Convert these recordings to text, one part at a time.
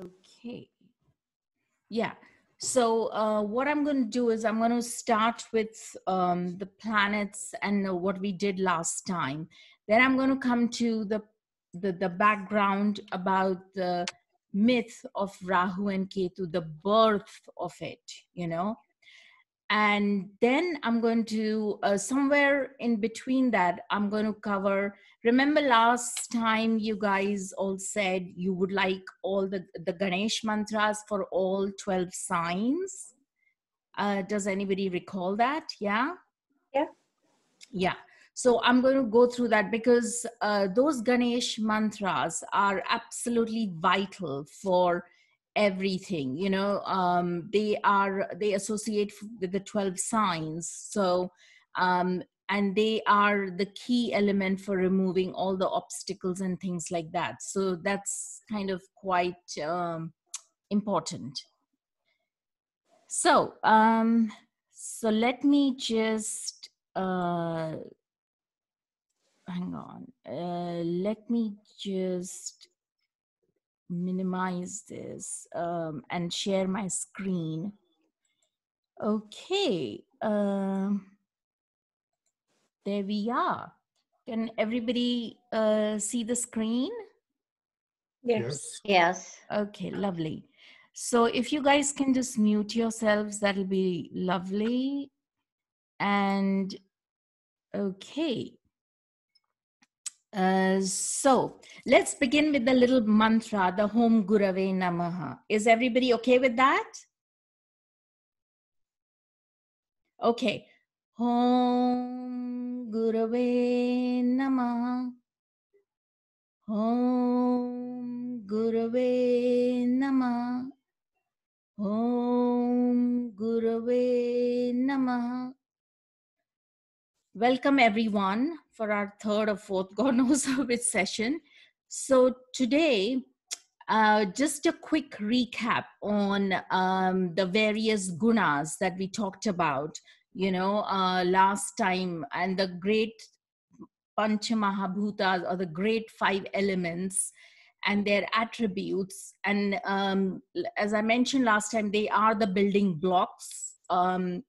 Okay. Yeah. So uh, what I'm going to do is I'm going to start with um, the planets and uh, what we did last time. Then I'm going to come to the, the, the background about the myth of Rahu and Ketu, the birth of it, you know, and then i'm going to uh, somewhere in between that i'm going to cover remember last time you guys all said you would like all the the ganesh mantras for all 12 signs uh, does anybody recall that yeah yeah yeah so i'm going to go through that because uh, those ganesh mantras are absolutely vital for everything you know um, they are they associate with the 12 signs so um, and they are the key element for removing all the obstacles and things like that so that's kind of quite um, important so um, so let me just uh, hang on uh, let me just minimize this um, and share my screen. Okay, um, there we are. Can everybody uh, see the screen? Yes. Yes. Okay, lovely. So if you guys can just mute yourselves, that'll be lovely. And okay, uh, so let's begin with the little mantra, the Home Gurave Namaha. Is everybody okay with that? Okay. home Gurave Namaha. home Gurave Namaha. Om Gurave Namaha. Welcome everyone for our third or fourth, God knows which session. So today, uh, just a quick recap on um, the various gunas that we talked about, you know, uh, last time, and the great Panchamahabhutas or the great five elements and their attributes. And um, as I mentioned last time, they are the building blocks um,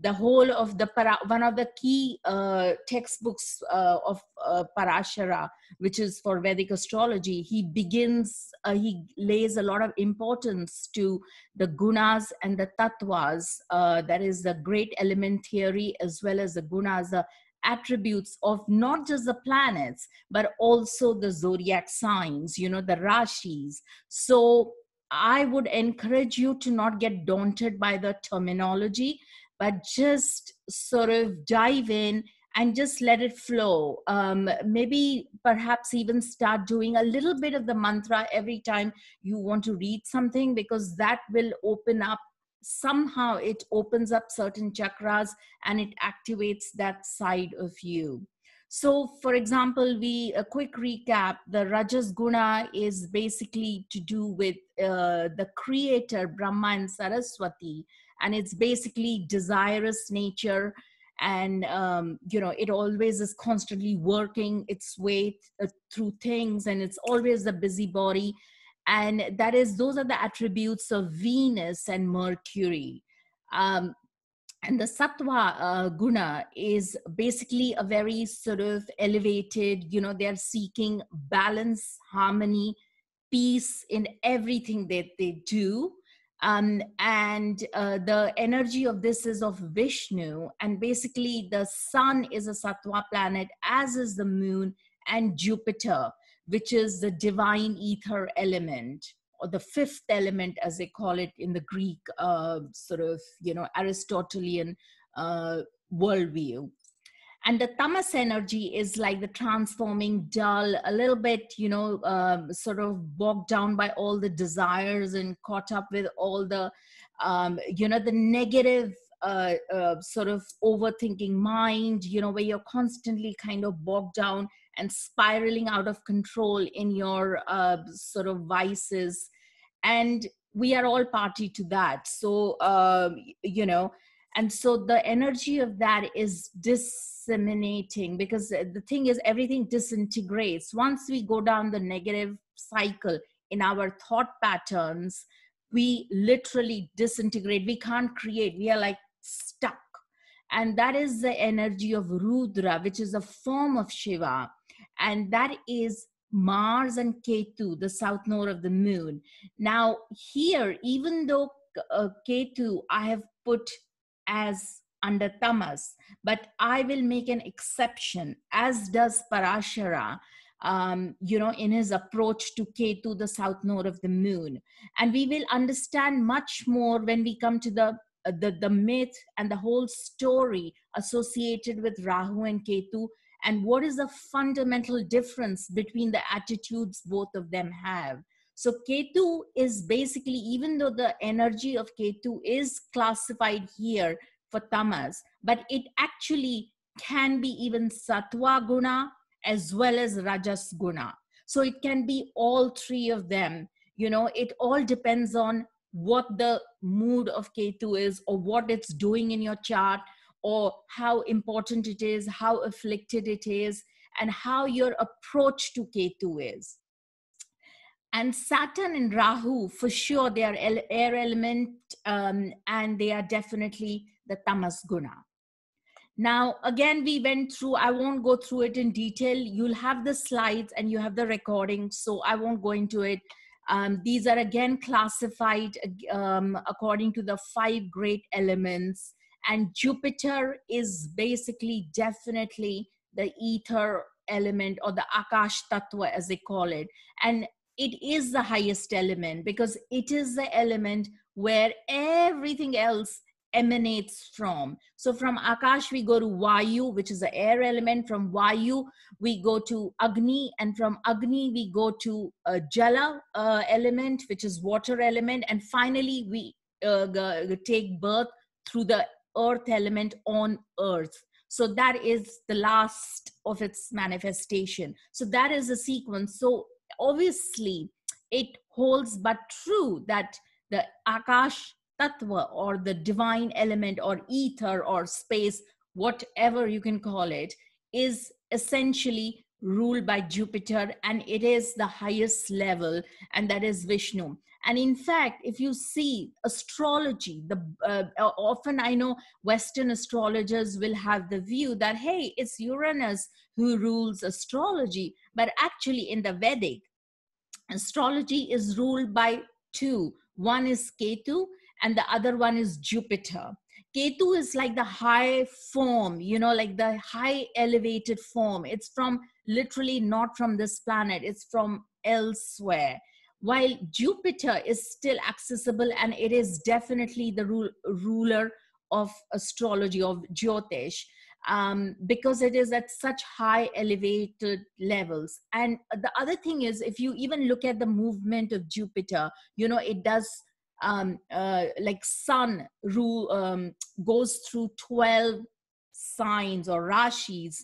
the whole of the para- one of the key uh, textbooks uh, of uh, parashara which is for vedic astrology he begins uh, he lays a lot of importance to the gunas and the tattvas uh, that is the great element theory as well as the gunas the attributes of not just the planets but also the zodiac signs you know the rashis so i would encourage you to not get daunted by the terminology but just sort of dive in and just let it flow. Um, maybe perhaps even start doing a little bit of the mantra every time you want to read something because that will open up somehow it opens up certain chakras and it activates that side of you so for example we a quick recap the rajas guna is basically to do with uh, the creator brahma and saraswati and it's basically desirous nature and um, you know it always is constantly working its way th- uh, through things and it's always a busybody and that is those are the attributes of venus and mercury um, and the sattva uh, guna is basically a very sort of elevated you know they're seeking balance harmony peace in everything that they do um, and uh, the energy of this is of Vishnu. And basically, the sun is a satwa planet, as is the moon and Jupiter, which is the divine ether element or the fifth element, as they call it in the Greek uh, sort of you know Aristotelian uh, worldview and the tamas energy is like the transforming dull a little bit you know um, sort of bogged down by all the desires and caught up with all the um, you know the negative uh, uh, sort of overthinking mind you know where you're constantly kind of bogged down and spiraling out of control in your uh, sort of vices and we are all party to that so um, you know and so the energy of that is disseminating because the thing is everything disintegrates once we go down the negative cycle in our thought patterns we literally disintegrate we can't create we are like stuck and that is the energy of rudra which is a form of shiva and that is mars and ketu the south node of the moon now here even though uh, ketu i have put as under tamas, but I will make an exception, as does Parashara, um, you know, in his approach to Ketu, the south node of the moon. And we will understand much more when we come to the uh, the, the myth and the whole story associated with Rahu and Ketu, and what is the fundamental difference between the attitudes both of them have. So K2 is basically, even though the energy of K2 is classified here for tamas, but it actually can be even satwa guna as well as rajas guna. So it can be all three of them. You know, it all depends on what the mood of K2 is or what it's doing in your chart or how important it is, how afflicted it is, and how your approach to K2 is and saturn and rahu for sure they are air element um, and they are definitely the tamas guna now again we went through i won't go through it in detail you'll have the slides and you have the recording so i won't go into it um, these are again classified um, according to the five great elements and jupiter is basically definitely the ether element or the akash tattva as they call it and it is the highest element because it is the element where everything else emanates from. So from Akash, we go to Vayu, which is the air element. From Vayu, we go to Agni, and from Agni, we go to uh, Jala uh, element, which is water element, and finally, we uh, g- take birth through the earth element on earth. So that is the last of its manifestation. So that is the sequence. So obviously it holds but true that the akash tatva or the divine element or ether or space whatever you can call it is essentially ruled by jupiter and it is the highest level and that is vishnu and in fact if you see astrology the uh, often i know western astrologers will have the view that hey it's uranus who rules astrology but actually in the vedic astrology is ruled by two one is ketu and the other one is jupiter ketu is like the high form you know like the high elevated form it's from literally not from this planet it's from elsewhere while Jupiter is still accessible and it is definitely the ruler of astrology, of Jyotish, um, because it is at such high elevated levels. And the other thing is, if you even look at the movement of Jupiter, you know, it does um, uh, like sun rule um, goes through 12 signs or rashis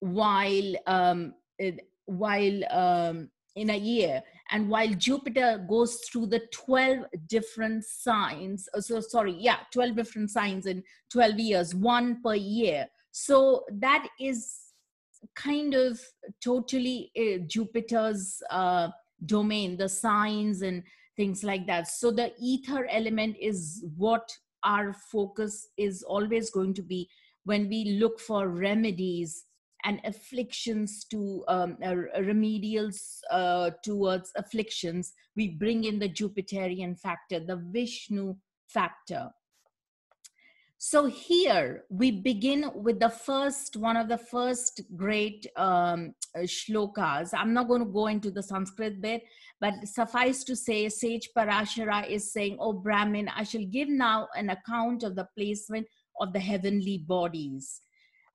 while um, it, while um, in a year and while jupiter goes through the 12 different signs uh, so sorry yeah 12 different signs in 12 years one per year so that is kind of totally uh, jupiter's uh, domain the signs and things like that so the ether element is what our focus is always going to be when we look for remedies and afflictions to um, remedials uh, towards afflictions. We bring in the Jupiterian factor, the Vishnu factor. So here we begin with the first one of the first great um, uh, shlokas. I'm not going to go into the Sanskrit bit, but suffice to say, Sage Parashara is saying, "O oh, Brahmin, I shall give now an account of the placement of the heavenly bodies."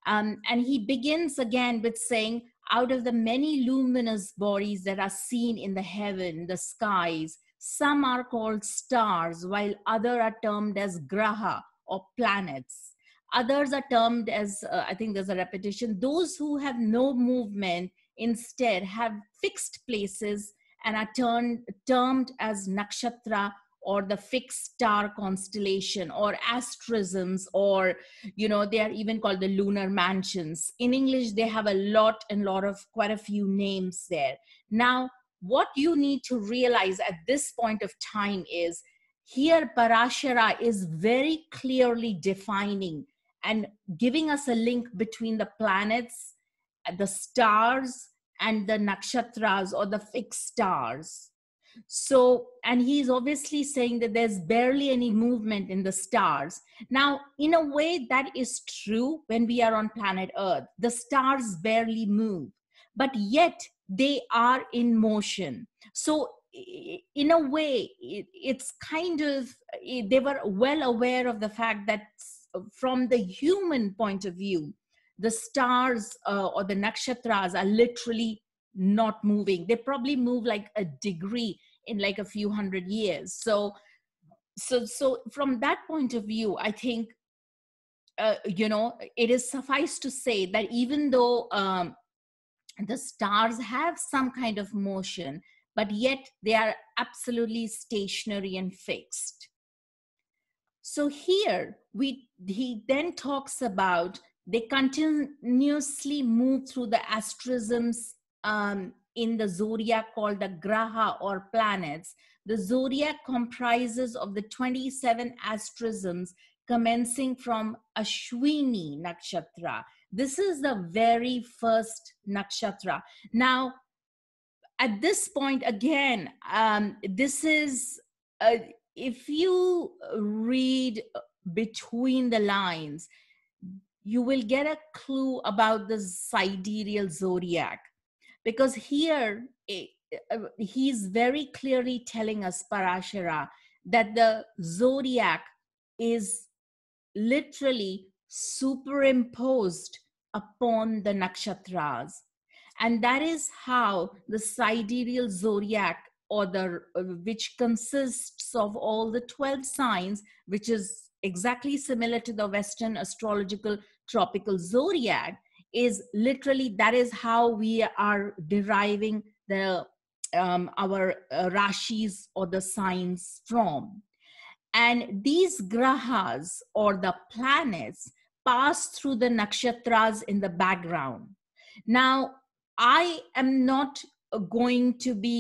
Um, and he begins again with saying, Out of the many luminous bodies that are seen in the heaven, the skies, some are called stars, while other are termed as graha or planets. Others are termed as, uh, I think there's a repetition, those who have no movement instead have fixed places and are turned, termed as nakshatra or the fixed star constellation or asterisms or you know they are even called the lunar mansions in english they have a lot and lot of quite a few names there now what you need to realize at this point of time is here parashara is very clearly defining and giving us a link between the planets the stars and the nakshatras or the fixed stars so, and he's obviously saying that there's barely any movement in the stars. Now, in a way, that is true when we are on planet Earth. The stars barely move, but yet they are in motion. So, in a way, it's kind of, they were well aware of the fact that from the human point of view, the stars uh, or the nakshatras are literally not moving. They probably move like a degree in like a few hundred years so so so from that point of view i think uh, you know it is suffice to say that even though um, the stars have some kind of motion but yet they are absolutely stationary and fixed so here we he then talks about they continuously move through the asterisms um, in the zodiac called the graha or planets. The zodiac comprises of the 27 asterisms commencing from Ashwini nakshatra. This is the very first nakshatra. Now, at this point, again, um, this is uh, if you read between the lines, you will get a clue about the sidereal zodiac because here it, uh, he's very clearly telling us parashara that the zodiac is literally superimposed upon the nakshatras and that is how the sidereal zodiac or the uh, which consists of all the 12 signs which is exactly similar to the western astrological tropical zodiac is literally that is how we are deriving the um, our uh, rashis or the signs from and these grahas or the planets pass through the nakshatras in the background now i am not going to be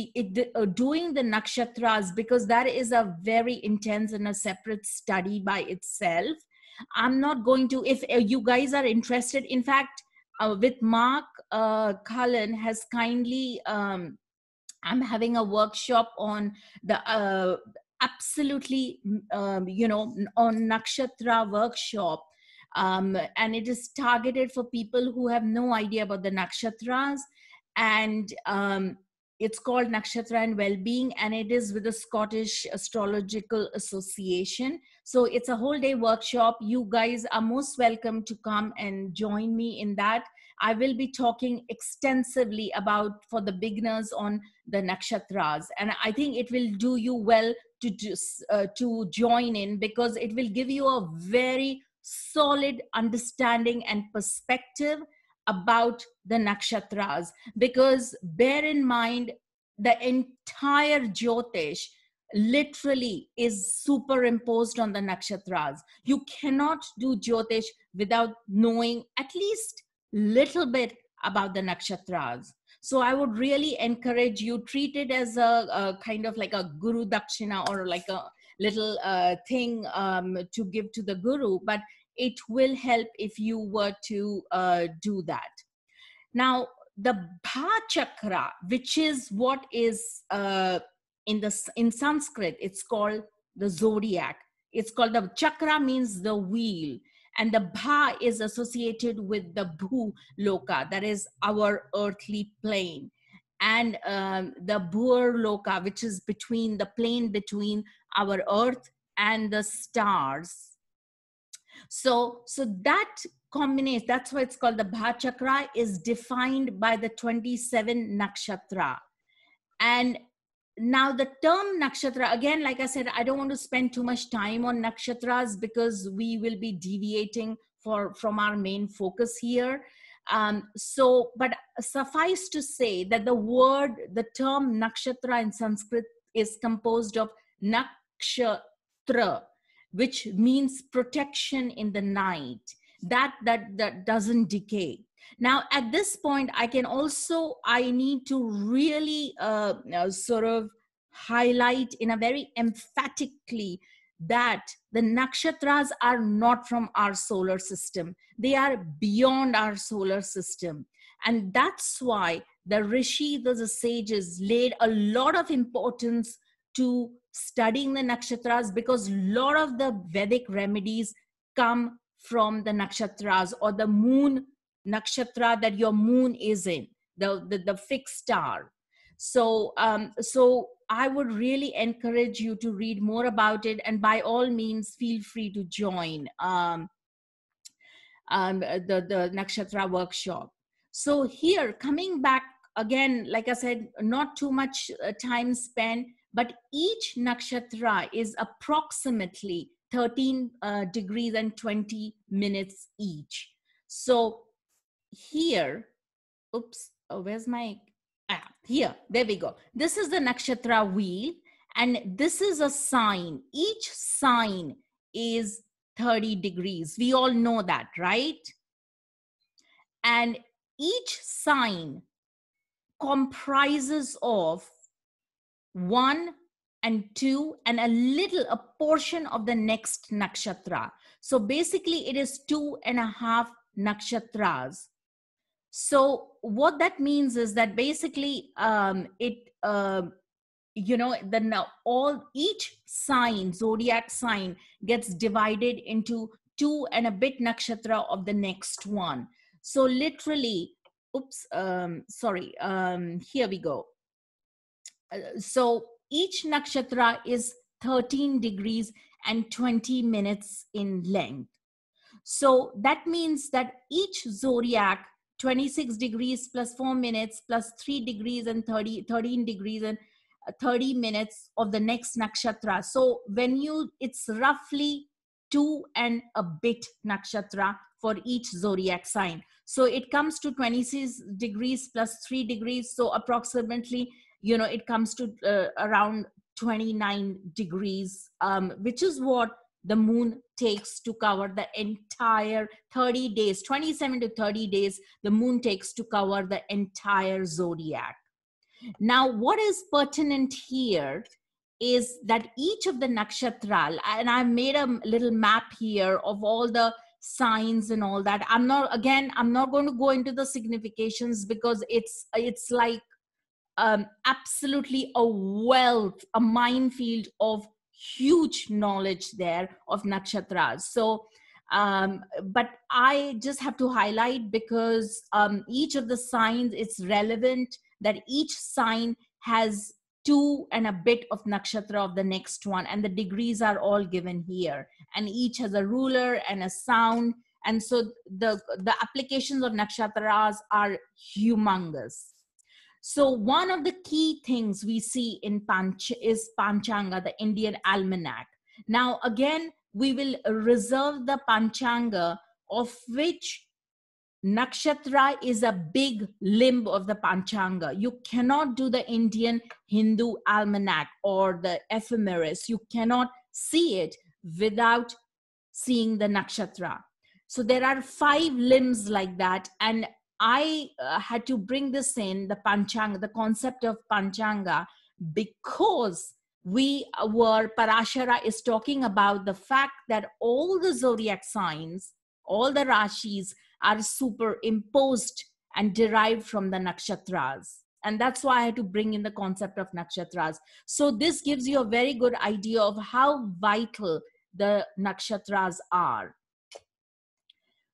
uh, doing the nakshatras because that is a very intense and a separate study by itself i'm not going to if uh, you guys are interested in fact uh, with Mark uh, Cullen has kindly. Um, I'm having a workshop on the uh, absolutely, um, you know, on Nakshatra workshop. Um, and it is targeted for people who have no idea about the nakshatras and um, it's called Nakshatra and Wellbeing, and it is with the Scottish Astrological Association. So it's a whole day workshop. You guys are most welcome to come and join me in that. I will be talking extensively about for the beginners on the nakshatras, and I think it will do you well to just, uh, to join in because it will give you a very solid understanding and perspective about the nakshatras because bear in mind the entire jyotish literally is superimposed on the nakshatras you cannot do jyotish without knowing at least little bit about the nakshatras so i would really encourage you treat it as a, a kind of like a guru dakshina or like a little uh, thing um, to give to the guru but it will help if you were to uh, do that. Now, the Bha Chakra, which is what is uh, in the in Sanskrit, it's called the zodiac. It's called the chakra means the wheel, and the Bha is associated with the Bhu Loka, that is our earthly plane and um, the Bhur Loka, which is between the plane between our earth and the stars. So, so that combination, that's why it's called the Bhachakra, is defined by the 27 nakshatra. And now the term nakshatra, again, like I said, I don't want to spend too much time on nakshatras because we will be deviating for from our main focus here. Um, so, but suffice to say that the word, the term nakshatra in Sanskrit is composed of nakshatra, which means protection in the night that that that doesn't decay now at this point i can also i need to really uh, uh, sort of highlight in a very emphatically that the nakshatras are not from our solar system they are beyond our solar system and that's why the rishis the sages laid a lot of importance to studying the nakshatras because a lot of the Vedic remedies come from the nakshatras or the moon nakshatra that your moon is in, the, the, the fixed star. So, um, so I would really encourage you to read more about it, and by all means, feel free to join um, um, the the nakshatra workshop. So here, coming back again, like I said, not too much uh, time spent but each nakshatra is approximately 13 uh, degrees and 20 minutes each. So here, oops, oh, where's my, ah, here, there we go. This is the nakshatra wheel and this is a sign. Each sign is 30 degrees. We all know that, right? And each sign comprises of one and two and a little a portion of the next nakshatra so basically it is two and a half nakshatras so what that means is that basically um, it uh, you know the all each sign zodiac sign gets divided into two and a bit nakshatra of the next one so literally oops um, sorry um, here we go uh, so each nakshatra is 13 degrees and 20 minutes in length. So that means that each zodiac, 26 degrees plus 4 minutes plus 3 degrees and 30, 13 degrees and uh, 30 minutes of the next nakshatra. So when you, it's roughly two and a bit nakshatra for each zodiac sign. So it comes to 26 degrees plus 3 degrees. So approximately you know it comes to uh, around 29 degrees um, which is what the moon takes to cover the entire 30 days 27 to 30 days the moon takes to cover the entire zodiac now what is pertinent here is that each of the nakshatral, and i made a little map here of all the signs and all that i'm not again i'm not going to go into the significations because it's it's like um, absolutely a wealth, a minefield of huge knowledge there of nakshatras. So, um, but I just have to highlight because um, each of the signs, it's relevant that each sign has two and a bit of nakshatra of the next one, and the degrees are all given here, and each has a ruler and a sound. And so the the applications of nakshatras are humongous. So, one of the key things we see in Panch is Panchanga, the Indian almanac. Now, again, we will reserve the Panchanga, of which Nakshatra is a big limb of the Panchanga. You cannot do the Indian Hindu almanac or the ephemeris. You cannot see it without seeing the Nakshatra. So there are five limbs like that, and I uh, had to bring this in the Panchanga, the concept of Panchanga, because we were, Parashara is talking about the fact that all the zodiac signs, all the Rashis are superimposed and derived from the nakshatras. And that's why I had to bring in the concept of nakshatras. So, this gives you a very good idea of how vital the nakshatras are.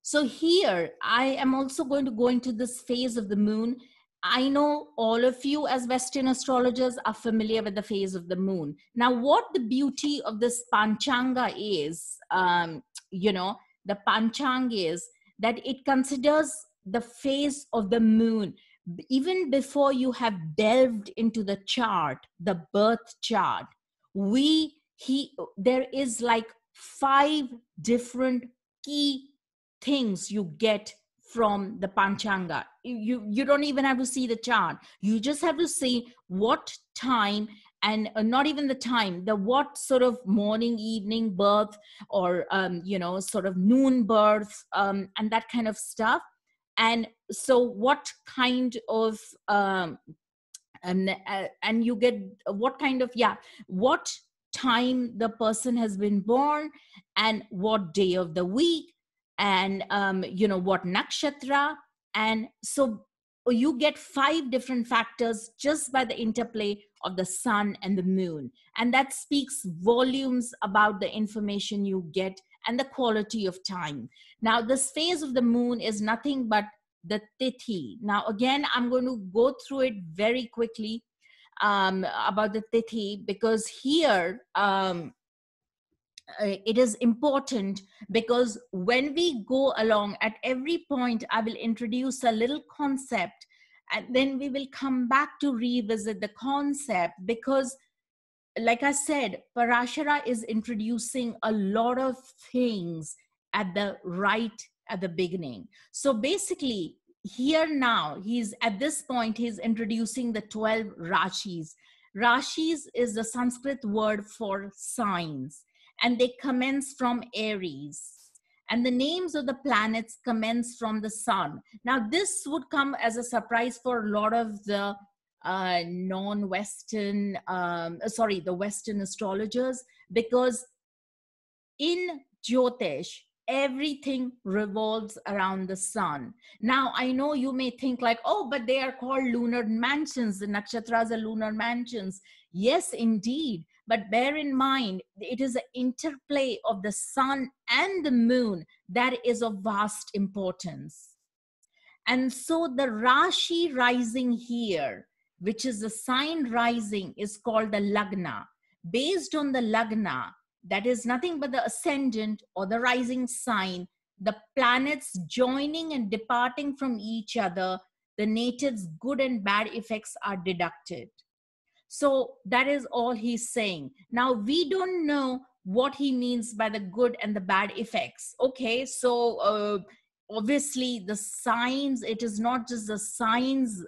So here, I am also going to go into this phase of the moon. I know all of you, as Western astrologers, are familiar with the phase of the moon. Now, what the beauty of this Panchanga is, um, you know, the Panchang is that it considers the phase of the moon even before you have delved into the chart, the birth chart. We he there is like five different key things you get from the panchanga you you don't even have to see the chart you just have to see what time and uh, not even the time the what sort of morning evening birth or um, you know sort of noon birth um, and that kind of stuff and so what kind of um, and uh, and you get uh, what kind of yeah what time the person has been born and what day of the week and um, you know what nakshatra and so you get five different factors just by the interplay of the sun and the moon and that speaks volumes about the information you get and the quality of time now this phase of the moon is nothing but the tithi now again i'm going to go through it very quickly um, about the tithi because here um, uh, it is important because when we go along at every point i will introduce a little concept and then we will come back to revisit the concept because like i said parashara is introducing a lot of things at the right at the beginning so basically here now he's at this point he's introducing the 12 rashis rashis is the sanskrit word for signs and they commence from Aries. And the names of the planets commence from the sun. Now, this would come as a surprise for a lot of the uh, non Western, um, uh, sorry, the Western astrologers, because in Jyotish, everything revolves around the sun. Now, I know you may think, like, oh, but they are called lunar mansions. The nakshatras are lunar mansions. Yes, indeed. But bear in mind, it is an interplay of the sun and the moon that is of vast importance. And so the Rashi rising here, which is the sign rising, is called the Lagna. Based on the Lagna, that is nothing but the ascendant or the rising sign, the planets joining and departing from each other, the native's good and bad effects are deducted. So that is all he's saying. Now, we don't know what he means by the good and the bad effects. Okay, so uh, obviously the signs, it is not just the signs,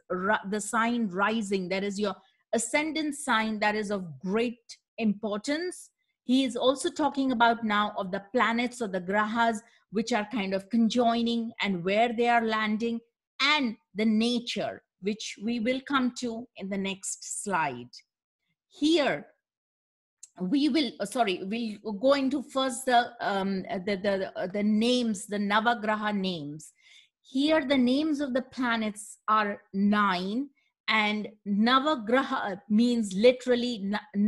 the sign rising, that is your ascendant sign that is of great importance. He is also talking about now of the planets or the grahas, which are kind of conjoining and where they are landing, and the nature which we will come to in the next slide. Here, we will uh, sorry we'll go into first the um the the, the names the navagraha names here the names of the planets are nine and navagraha means literally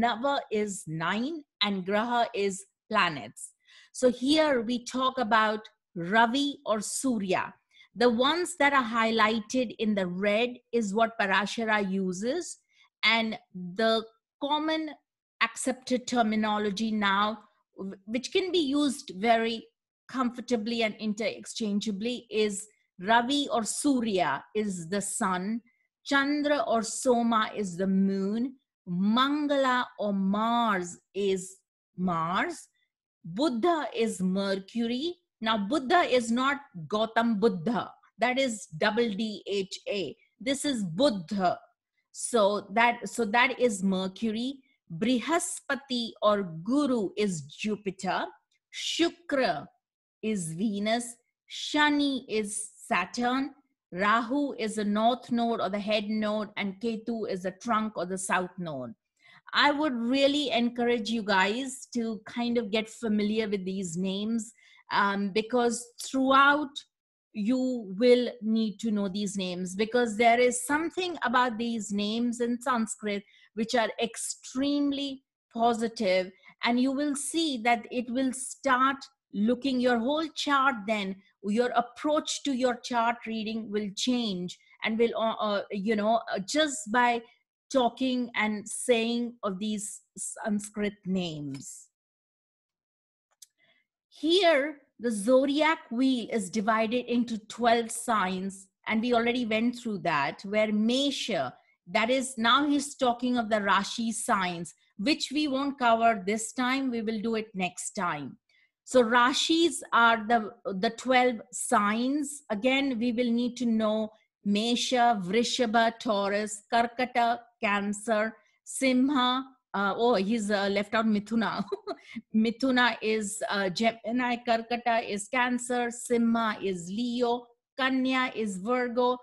nava is nine and graha is planets so here we talk about ravi or surya the ones that are highlighted in the red is what Parashara uses, and the common accepted terminology now, which can be used very comfortably and interchangeably, is Ravi or Surya is the sun, Chandra or Soma is the moon, Mangala or Mars is Mars, Buddha is Mercury, now, Buddha is not Gautam Buddha, that is double D H A. This is Buddha. So that so that is Mercury. Brihaspati or Guru is Jupiter. Shukra is Venus. Shani is Saturn. Rahu is the north node or the head node, and Ketu is the trunk or the south node. I would really encourage you guys to kind of get familiar with these names um, because throughout you will need to know these names because there is something about these names in Sanskrit which are extremely positive, and you will see that it will start looking your whole chart then your approach to your chart reading will change and will uh, uh you know uh, just by talking and saying of these sanskrit names here, the zodiac wheel is divided into 12 signs, and we already went through that, where Mesha, that is now he's talking of the Rashi signs, which we won't cover this time, we will do it next time. So Rashis are the, the 12 signs. Again, we will need to know Mesha, Vrishabha, Taurus, Karkata, Cancer, Simha, uh, oh he's uh, left out mithuna mithuna is uh, gemini karkata is cancer Simma is leo kanya is virgo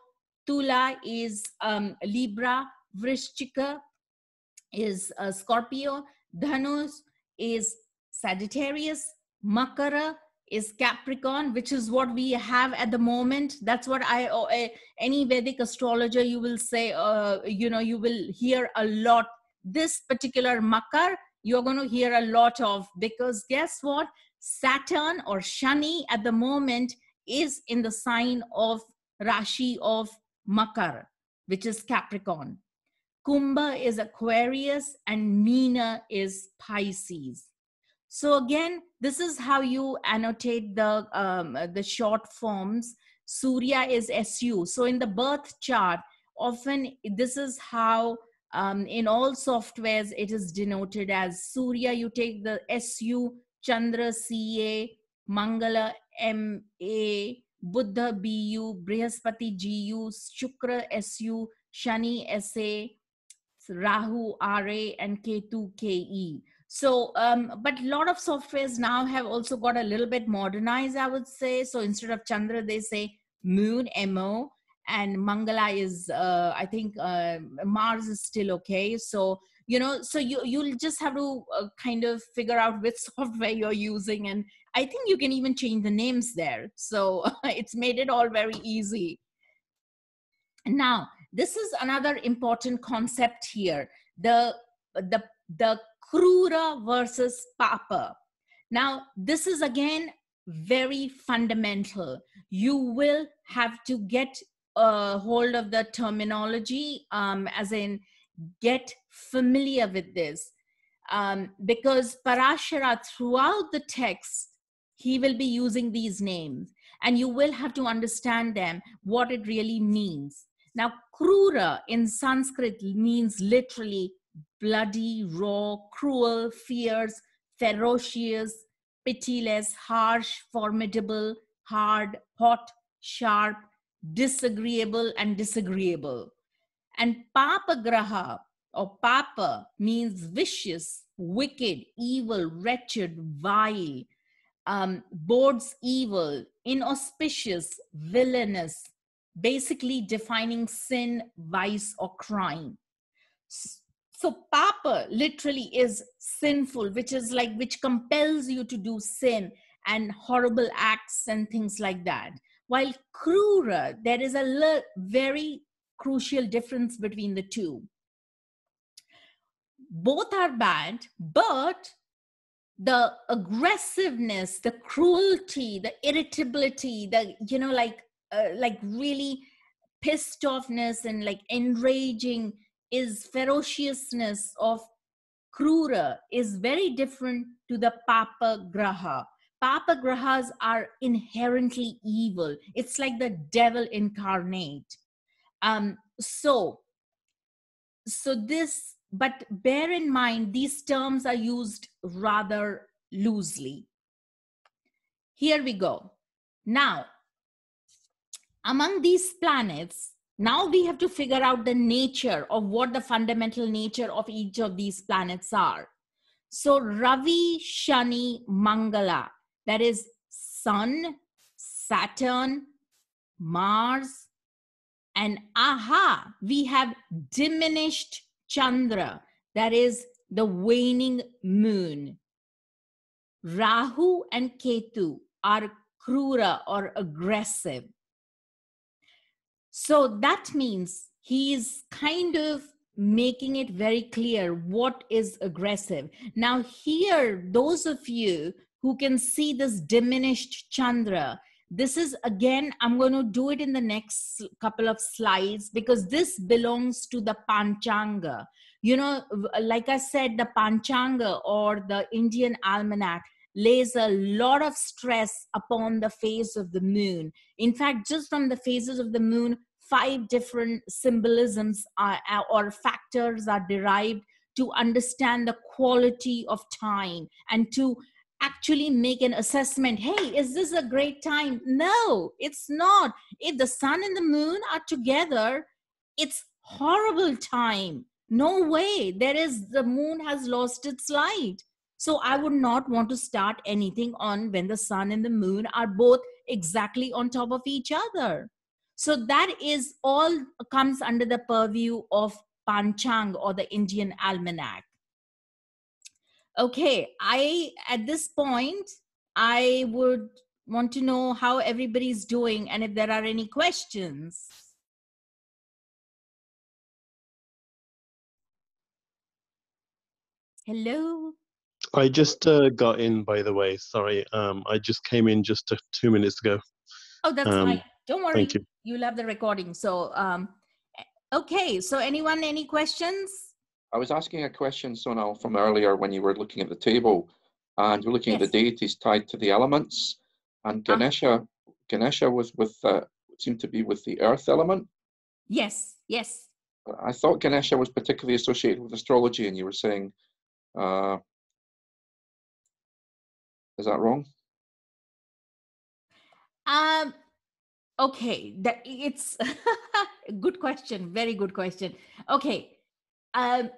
tula is um, libra vrishchika is uh, scorpio dhanus is sagittarius makara is capricorn which is what we have at the moment that's what i uh, any vedic astrologer you will say uh, you know you will hear a lot this particular Makar, you're going to hear a lot of because guess what? Saturn or Shani at the moment is in the sign of Rashi of Makar, which is Capricorn. Kumbha is Aquarius and Mina is Pisces. So again, this is how you annotate the um, the short forms. Surya is SU. So in the birth chart, often this is how um, in all softwares, it is denoted as Surya. You take the SU, Chandra, CA, Mangala, MA, Buddha, BU, Brihaspati, GU, Shukra, SU, Shani, SA, Rahu, RA, and K2, KE. So, um, but a lot of softwares now have also got a little bit modernized, I would say. So instead of Chandra, they say Moon, MO, and mangala is uh, i think uh, mars is still okay so you know so you you'll just have to uh, kind of figure out which software you're using and i think you can even change the names there so it's made it all very easy now this is another important concept here the the the krura versus papa now this is again very fundamental you will have to get uh, hold of the terminology, um, as in get familiar with this. Um, because Parashara, throughout the text, he will be using these names, and you will have to understand them, what it really means. Now, Krura in Sanskrit means literally bloody, raw, cruel, fierce, ferocious, pitiless, harsh, formidable, hard, hot, sharp, disagreeable and disagreeable. And papagraha or papa means vicious, wicked, evil, wretched, vile, um, boards evil, inauspicious, villainous, basically defining sin, vice, or crime. So, papa literally is sinful, which is like which compels you to do sin and horrible acts and things like that. While crura, there is a very crucial difference between the two. Both are bad, but the aggressiveness, the cruelty, the irritability, the, you know, like, uh, like really pissed offness and like enraging is ferociousness of Krura is very different to the Papa Graha, Papa grahas are inherently evil. It's like the devil incarnate. Um, so, so this, but bear in mind these terms are used rather loosely. Here we go. Now, among these planets, now we have to figure out the nature of what the fundamental nature of each of these planets are. So, Ravi, Shani, Mangala that is Sun, Saturn, Mars, and aha, we have diminished Chandra, that is the waning moon. Rahu and Ketu are krura or aggressive. So that means he is kind of making it very clear what is aggressive. Now, here, those of you who can see this diminished Chandra. This is again, I'm going to do it in the next couple of slides because this belongs to the Panchanga. You know, like I said, the Panchanga or the Indian Almanac lays a lot of stress upon the phase of the moon. In fact, just from the phases of the moon, five different symbolisms are, or factors are derived to understand the quality of time and to actually make an assessment hey is this a great time no it's not if the sun and the moon are together it's horrible time no way there is the moon has lost its light so i would not want to start anything on when the sun and the moon are both exactly on top of each other so that is all comes under the purview of panchang or the indian almanac okay i at this point i would want to know how everybody's doing and if there are any questions hello i just uh, got in by the way sorry um, i just came in just uh, two minutes ago oh that's um, fine don't worry thank you. you'll have the recording so um, eh, okay so anyone any questions I was asking a question, Sonal, from earlier when you were looking at the table, and you're looking yes. at the deities tied to the elements, and ah. Ganesha, ah. Ganesha was with uh, seemed to be with the earth element. Yes, yes. Uh, I thought Ganesha was particularly associated with astrology, and you were saying, uh, is that wrong? Um, okay, that it's good question. Very good question. Okay, um,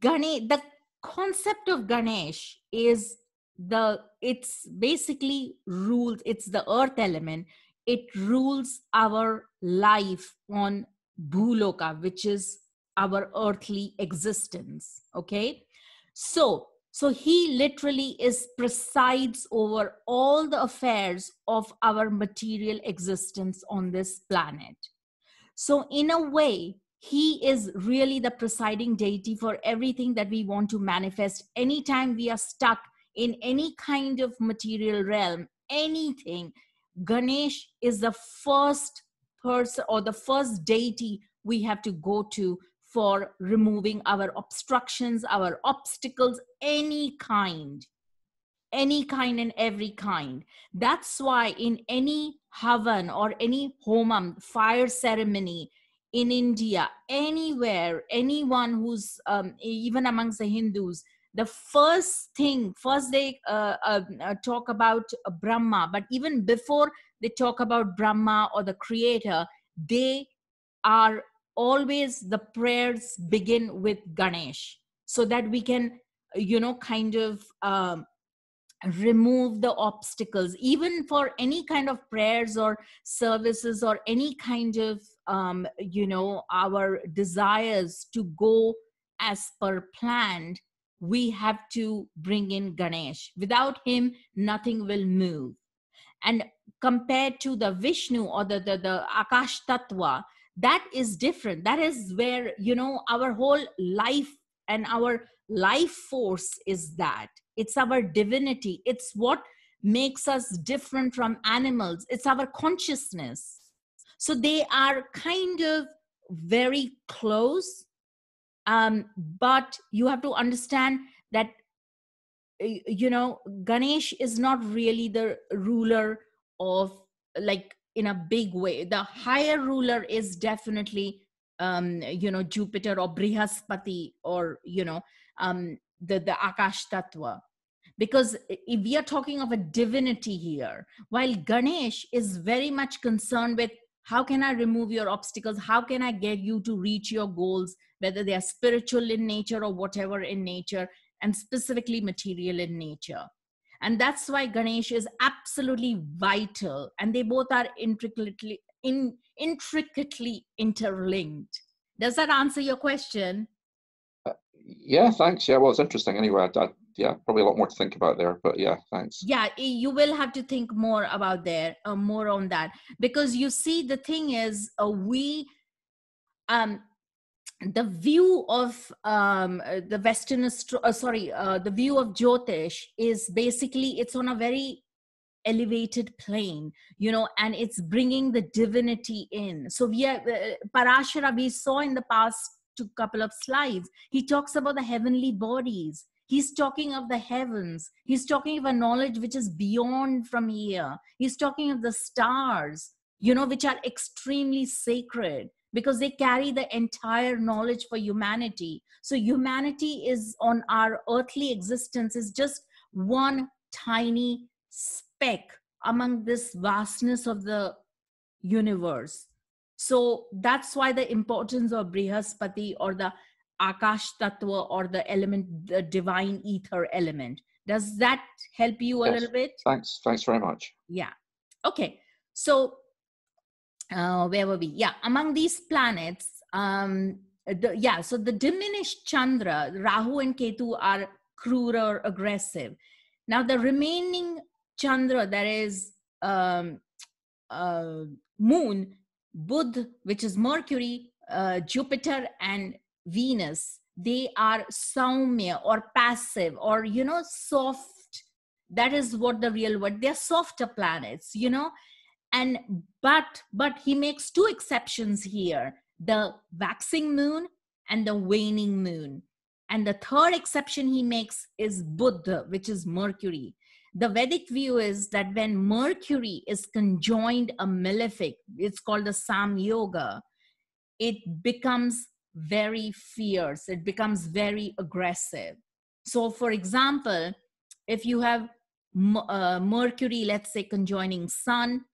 Ganesh, the concept of Ganesh is the it's basically rules it's the earth element it rules our life on bhuloka which is our earthly existence okay so so he literally is presides over all the affairs of our material existence on this planet so in a way he is really the presiding deity for everything that we want to manifest. Anytime we are stuck in any kind of material realm, anything, Ganesh is the first person or the first deity we have to go to for removing our obstructions, our obstacles, any kind, any kind and every kind. That's why in any havan or any homam, fire ceremony, in India, anywhere, anyone who's um, even amongst the Hindus, the first thing, first they uh, uh, uh, talk about Brahma, but even before they talk about Brahma or the creator, they are always the prayers begin with Ganesh so that we can, you know, kind of. Um, remove the obstacles even for any kind of prayers or services or any kind of um, you know our desires to go as per planned we have to bring in ganesh without him nothing will move and compared to the vishnu or the the, the akash tattva that is different that is where you know our whole life and our life force is that it's our divinity it's what makes us different from animals it's our consciousness so they are kind of very close, um, but you have to understand that you know Ganesh is not really the ruler of like in a big way. The higher ruler is definitely um, you know Jupiter or Brihaspati or you know um, the the Akash Tattva because if we are talking of a divinity here while ganesh is very much concerned with how can i remove your obstacles how can i get you to reach your goals whether they are spiritual in nature or whatever in nature and specifically material in nature and that's why ganesh is absolutely vital and they both are intricately in, intricately interlinked does that answer your question uh, yeah thanks yeah well it's interesting anyway I, I, yeah, probably a lot more to think about there. But yeah, thanks. Yeah, eh, you will have to think more about there, uh, more on that, because you see, the thing is, uh, we, um, the view of um, uh, the Western, astro- uh, sorry, uh, the view of Jyotish is basically it's on a very elevated plane you know and it's bringing the divinity in so we are uh, parashara we saw in the past two couple of slides he talks about the heavenly bodies He's talking of the heavens. He's talking of a knowledge which is beyond from here. He's talking of the stars, you know, which are extremely sacred because they carry the entire knowledge for humanity. So humanity is on our earthly existence is just one tiny speck among this vastness of the universe. So that's why the importance of Brihaspati or the Akash Tattva or the element, the divine ether element. Does that help you a yes. little bit? Thanks. Thanks very much. Yeah. Okay. So, uh, where were we? Yeah. Among these planets, um, the, yeah. So the diminished Chandra, Rahu and Ketu are cruel or aggressive. Now the remaining Chandra, that is um, uh, Moon, Budh, which is Mercury, uh, Jupiter, and venus they are saumya or passive or you know soft that is what the real word they're softer planets you know and but but he makes two exceptions here the waxing moon and the waning moon and the third exception he makes is buddha which is mercury the vedic view is that when mercury is conjoined a malefic it's called the sam yoga it becomes very fierce, it becomes very aggressive. So, for example, if you have uh, Mercury, let's say, conjoining Sun,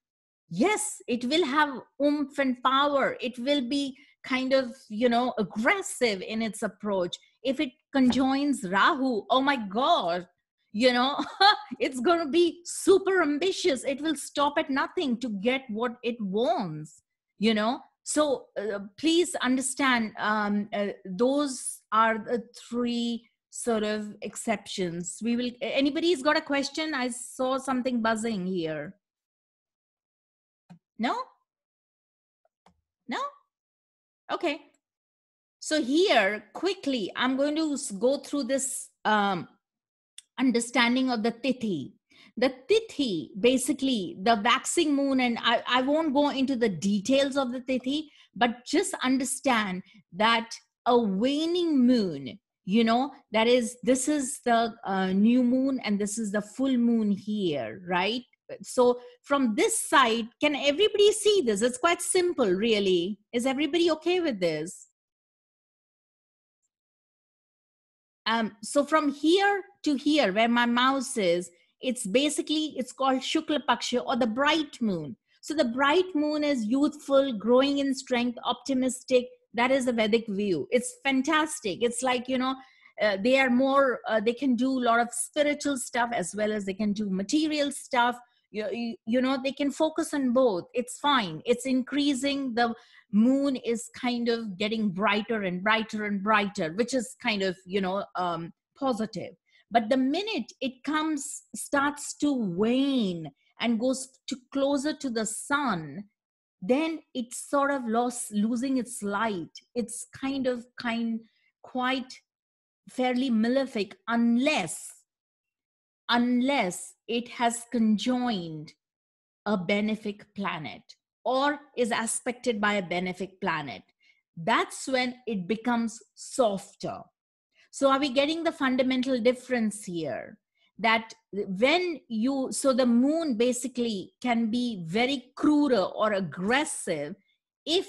yes, it will have oomph and power. It will be kind of, you know, aggressive in its approach. If it conjoins Rahu, oh my God, you know it's going to be super ambitious it will stop at nothing to get what it wants you know so uh, please understand um, uh, those are the three sort of exceptions we will anybody's got a question i saw something buzzing here no no okay so here quickly i'm going to go through this um, understanding of the tithi the tithi basically the waxing moon and I, I won't go into the details of the tithi but just understand that a waning moon you know that is this is the uh, new moon and this is the full moon here right so from this side can everybody see this it's quite simple really is everybody okay with this um so from here to here where my mouse is it's basically it's called shukla paksha or the bright moon so the bright moon is youthful growing in strength optimistic that is the vedic view it's fantastic it's like you know uh, they are more uh, they can do a lot of spiritual stuff as well as they can do material stuff you, you, you know they can focus on both it's fine it's increasing the moon is kind of getting brighter and brighter and brighter which is kind of you know um, positive but the minute it comes, starts to wane and goes to closer to the sun, then it's sort of lost, losing its light. It's kind of kind, quite fairly malefic unless, unless it has conjoined a benefic planet or is aspected by a benefic planet. That's when it becomes softer. So, are we getting the fundamental difference here? That when you, so the moon basically can be very cruel or aggressive if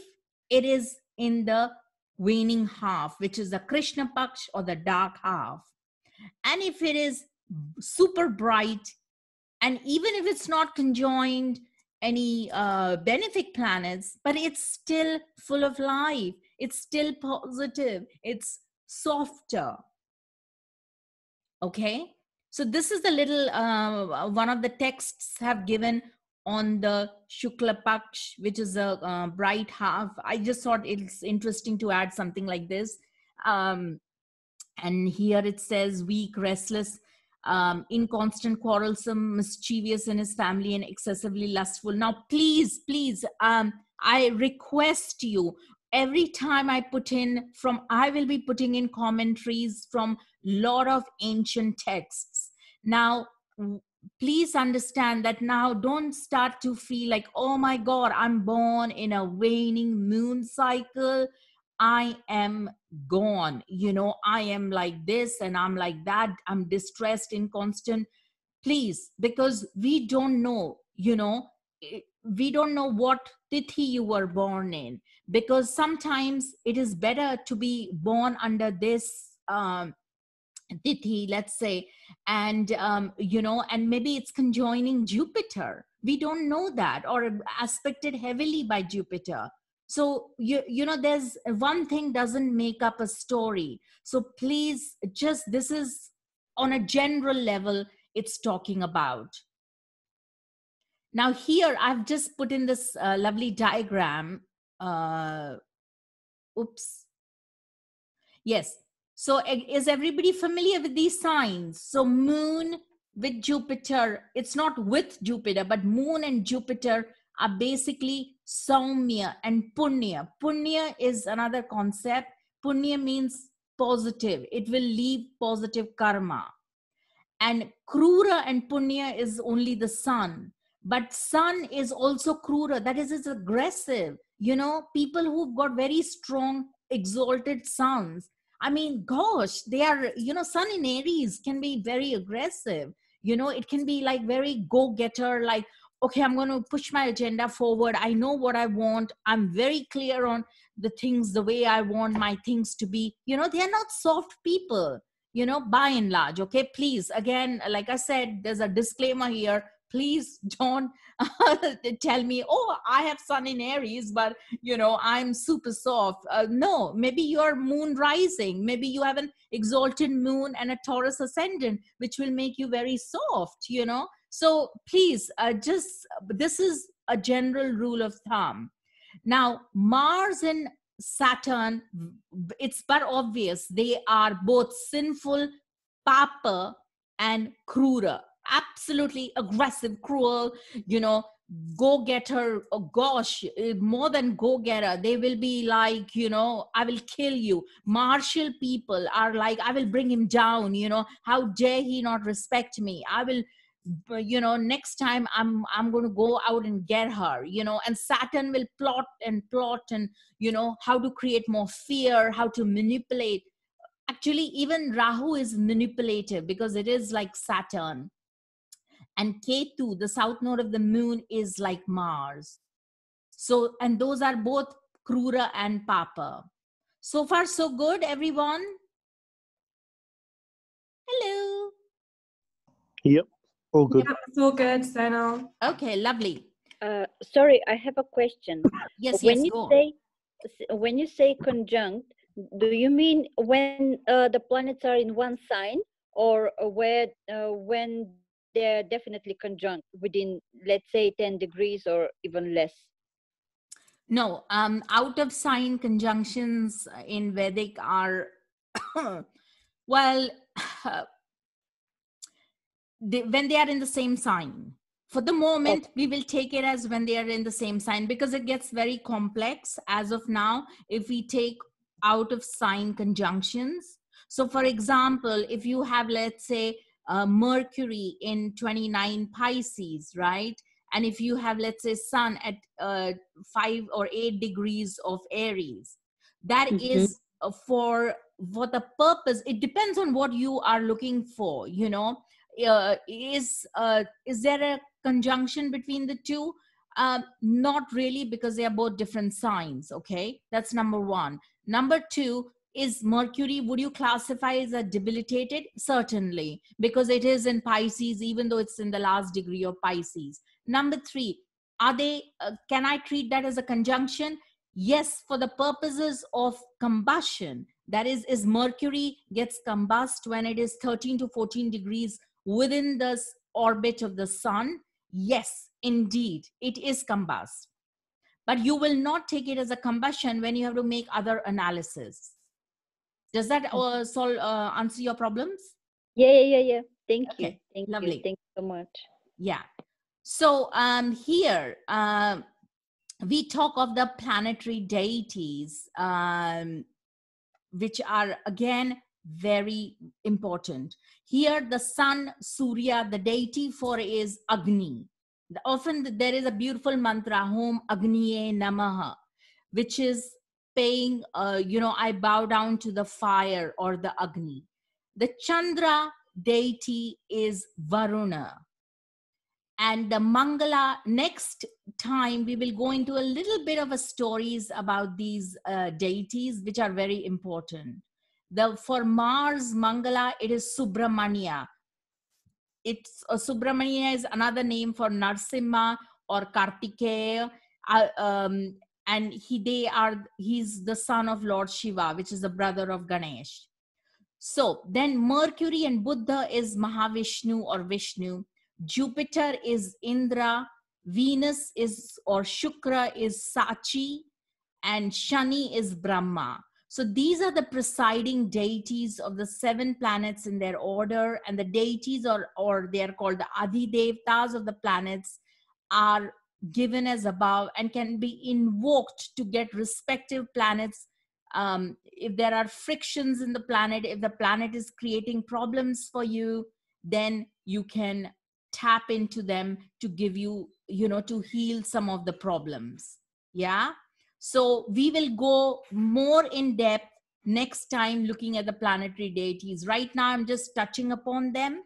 it is in the waning half, which is the Krishna Paksh or the dark half. And if it is super bright, and even if it's not conjoined any uh, benefic planets, but it's still full of life, it's still positive, it's softer. Okay, so this is the little uh, one of the texts have given on the Shukla Paksh, which is a uh, bright half. I just thought it's interesting to add something like this. Um, and here it says, weak, restless, um, inconstant, quarrelsome, mischievous in his family, and excessively lustful. Now, please, please, um, I request you every time i put in from i will be putting in commentaries from lot of ancient texts now please understand that now don't start to feel like oh my god i'm born in a waning moon cycle i am gone you know i am like this and i'm like that i'm distressed in constant please because we don't know you know we don't know what tithi you were born in because sometimes it is better to be born under this um, tithi let's say and um, you know and maybe it's conjoining jupiter we don't know that or aspected heavily by jupiter so you you know there's one thing doesn't make up a story so please just this is on a general level it's talking about now here I've just put in this uh, lovely diagram. Uh, oops. Yes. So is everybody familiar with these signs? So moon with Jupiter, it's not with Jupiter, but moon and Jupiter are basically Saumya and Punya. Punya is another concept. Punya means positive. It will leave positive karma. And Krura and Punya is only the sun but sun is also cruder that is is aggressive you know people who've got very strong exalted suns i mean gosh they are you know sun in aries can be very aggressive you know it can be like very go getter like okay i'm going to push my agenda forward i know what i want i'm very clear on the things the way i want my things to be you know they're not soft people you know by and large okay please again like i said there's a disclaimer here please don't tell me oh i have sun in aries but you know i'm super soft uh, no maybe you are moon rising maybe you have an exalted moon and a taurus ascendant which will make you very soft you know so please uh, just this is a general rule of thumb now mars and saturn it's but obvious they are both sinful papa and cruder absolutely aggressive, cruel, you know, go getter, oh gosh, eh, more than go getter. They will be like, you know, I will kill you. Martial people are like, I will bring him down, you know, how dare he not respect me? I will you know next time i'm i'm going to go out and get her you know and saturn will plot and plot and you know how to create more fear how to manipulate actually even rahu is manipulative because it is like saturn and K2, the south node of the moon, is like Mars. So, and those are both Krura and Papa. So far, so good, everyone. Hello. Yep, all good. Yeah, good, Sano. Okay, lovely. Uh, sorry, I have a question. yes, when yes, you go. say when you say conjunct, do you mean when uh, the planets are in one sign, or where uh, when they're definitely conjunct within, let's say, 10 degrees or even less. No, um, out of sign conjunctions in Vedic are, well, they, when they are in the same sign. For the moment, okay. we will take it as when they are in the same sign because it gets very complex as of now if we take out of sign conjunctions. So, for example, if you have, let's say, uh, Mercury in 29 Pisces, right? And if you have, let's say, Sun at uh, five or eight degrees of Aries, that mm-hmm. is uh, for for the purpose. It depends on what you are looking for. You know, uh, is uh, is there a conjunction between the two? Um, not really, because they are both different signs. Okay, that's number one. Number two, is mercury would you classify as a debilitated certainly because it is in pisces even though it's in the last degree of pisces number 3 are they uh, can i treat that as a conjunction yes for the purposes of combustion that is is mercury gets combust when it is 13 to 14 degrees within the orbit of the sun yes indeed it is combust but you will not take it as a combustion when you have to make other analysis does that uh, solve uh, answer your problems? Yeah, yeah, yeah, yeah. Thank okay. you. Thank Lovely. You. Thank you so much. Yeah. So um, here uh, we talk of the planetary deities, um, which are again very important. Here, the sun, Surya, the deity for is Agni. Often there is a beautiful mantra, Hom Agniye Namaha, which is paying, uh, you know, I bow down to the fire or the Agni. The Chandra deity is Varuna. And the Mangala, next time we will go into a little bit of a stories about these uh, deities, which are very important. The, for Mars, Mangala, it is Subramania. It's uh, Subramania is another name for Narsimha or Kartikeya. Uh, um, and he they are he's the son of lord shiva which is the brother of ganesh so then mercury and buddha is mahavishnu or vishnu jupiter is indra venus is or shukra is sachi and shani is brahma so these are the presiding deities of the seven planets in their order and the deities or or they are called the adi devtas of the planets are given as above and can be invoked to get respective planets um, if there are frictions in the planet if the planet is creating problems for you then you can tap into them to give you you know to heal some of the problems yeah so we will go more in depth next time looking at the planetary deities right now i'm just touching upon them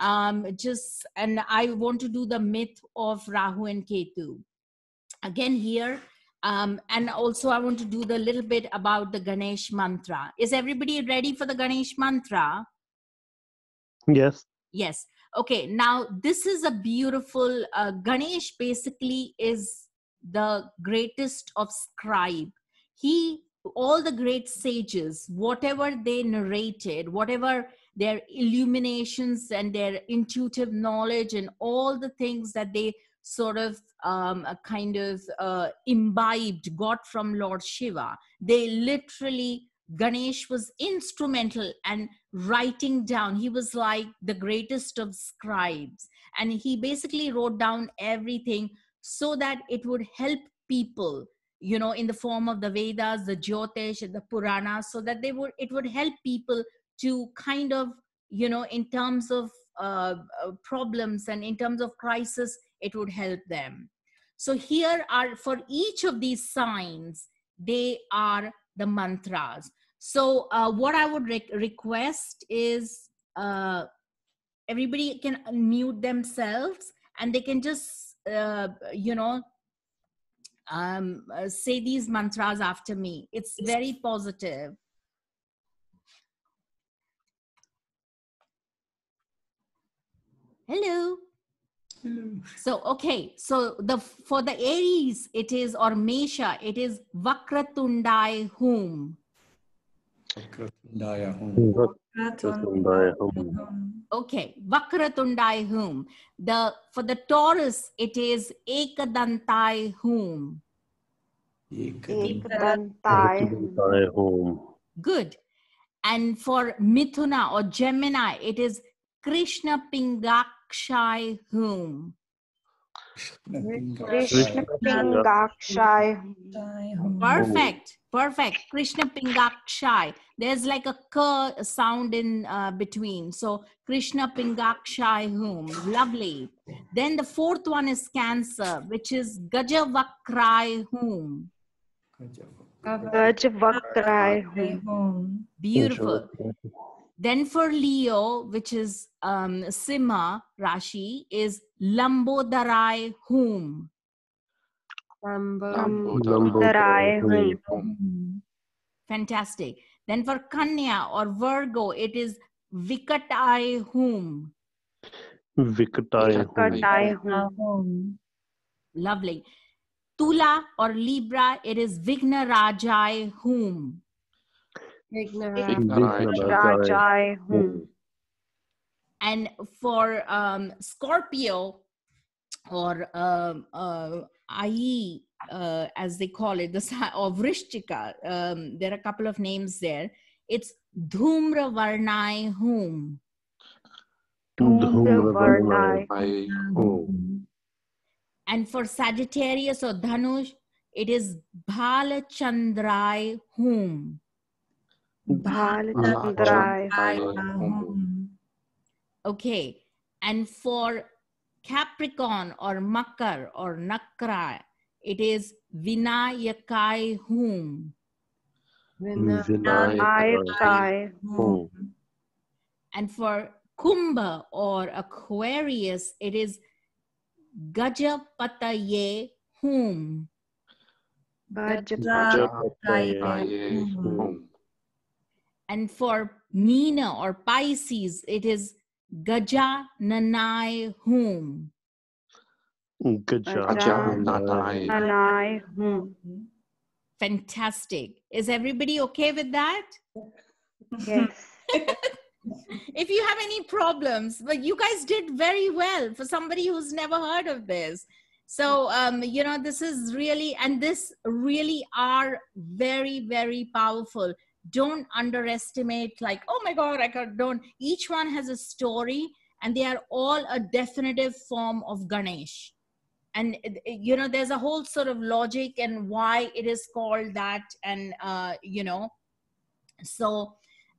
um, just and i want to do the myth of rahu and ketu again here um, and also i want to do the little bit about the ganesh mantra is everybody ready for the ganesh mantra yes yes okay now this is a beautiful uh, ganesh basically is the greatest of scribe he all the great sages whatever they narrated whatever their illuminations and their intuitive knowledge and all the things that they sort of um, kind of uh, imbibed, got from Lord Shiva. They literally, Ganesh was instrumental and writing down. He was like the greatest of scribes. And he basically wrote down everything so that it would help people you know in the form of the vedas the jyotish the puranas so that they would it would help people to kind of you know in terms of uh, uh, problems and in terms of crisis it would help them so here are for each of these signs they are the mantras so uh, what i would re- request is uh, everybody can unmute themselves and they can just uh, you know um, uh, say these mantras after me it's very positive Hello. Hello. So okay, so the for the Aries it is or Mesha it is Vakratundai whom. Vakratundai whom. whom. Okay, Vakratundai whom. The for the Taurus it is Ekadantai whom. Ekadantai whom. Good. And for Mithuna or Gemini it is Krishna Pingak Akshai whom? Krishna Perfect. Perfect. Krishna Pingakshai. There's like a k sound in uh, between. So Krishna Pingakshai whom. Lovely. Then the fourth one is Cancer, which is Gajavakrai whom. Gajavakrai whom. Beautiful. Then for Leo, which is um, Sima Rashi, is Lambodarai whom Lambodarai Fantastic. Then for Kanya or Virgo, it is Vikatai whom Vikatai Hum. Lovely. Tula or Libra, it is Vigna Rajai Hum. Hmm. Hmm. And for um, Scorpio, or um, uh, IE, uh, as they call it, the or Vrishchika, um, there are a couple of names there. It's Dhumra Varnai Hum. And for Sagittarius or Dhanush, it is Bhalachandrai Hum. Ah, okay. And for Capricorn or Makar or Nakra, it is Vinayakai Hum. Vinayakai Hum. And for Kumbha or Aquarius, it is Gajapataye Hum. Gajapataye Hum. And for Mina or Pisces, it is Gajananai Hum. Nanai Hum. Fantastic. Is everybody okay with that? Yes. if you have any problems, but you guys did very well for somebody who's never heard of this. So, um, you know, this is really, and this really are very, very powerful don't underestimate like oh my god i could don't each one has a story and they are all a definitive form of ganesh and eh, you know there's a whole sort of logic and why it is called that and uh, you know so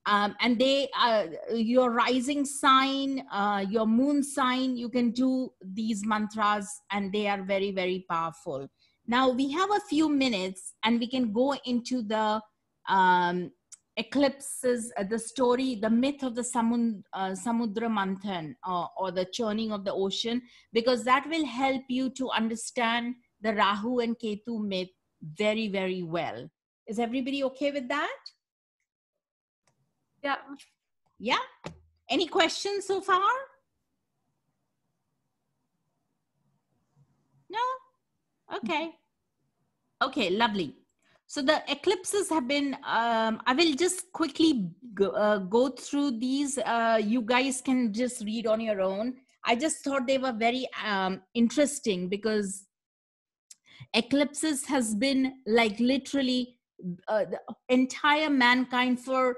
um, and they uh, your rising sign uh, your moon sign you can do these mantras and they are very very powerful now we have a few minutes and we can go into the um, eclipses uh, the story, the myth of the Samund, uh, Samudra Manthan uh, or the churning of the ocean, because that will help you to understand the Rahu and Ketu myth very, very well. Is everybody okay with that? Yeah. Yeah. Any questions so far? No? Okay. Okay, lovely. So the eclipses have been, um, I will just quickly go, uh, go through these. Uh, you guys can just read on your own. I just thought they were very um, interesting because eclipses has been like literally uh, the entire mankind for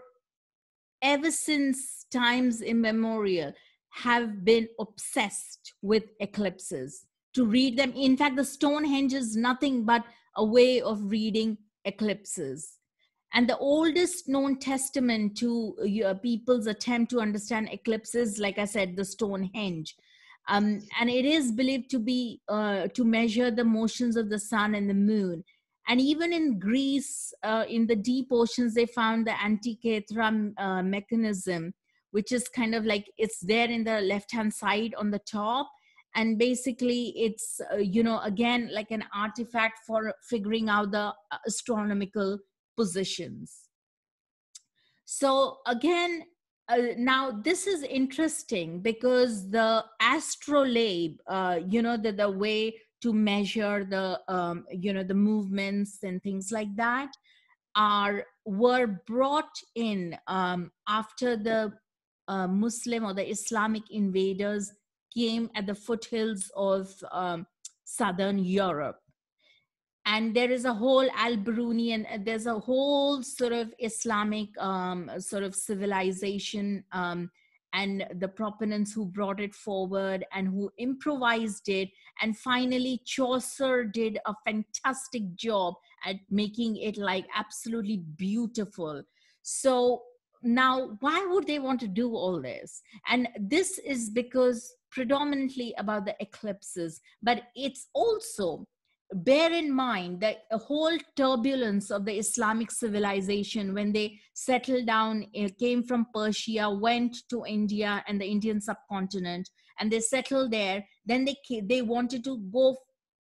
ever since times immemorial have been obsessed with eclipses to read them. In fact, the Stonehenge is nothing but a way of reading eclipses. And the oldest known testament to uh, people's attempt to understand eclipses, like I said, the Stonehenge. Um, and it is believed to be uh, to measure the motions of the sun and the moon. And even in Greece, uh, in the deep oceans, they found the Antikythera uh, mechanism, which is kind of like it's there in the left hand side on the top, and basically it's uh, you know again like an artifact for figuring out the uh, astronomical positions so again uh, now this is interesting because the astrolabe uh, you know the, the way to measure the um, you know the movements and things like that are were brought in um, after the uh, muslim or the islamic invaders came at the foothills of um, southern Europe. And there is a whole Albaruni and there's a whole sort of Islamic um, sort of civilization um, and the proponents who brought it forward and who improvised it. And finally, Chaucer did a fantastic job at making it like absolutely beautiful. So now, why would they want to do all this? And this is because predominantly about the eclipses, but it's also bear in mind that a whole turbulence of the islamic civilization when they settled down came from persia went to india and the indian subcontinent and they settled there then they they wanted to go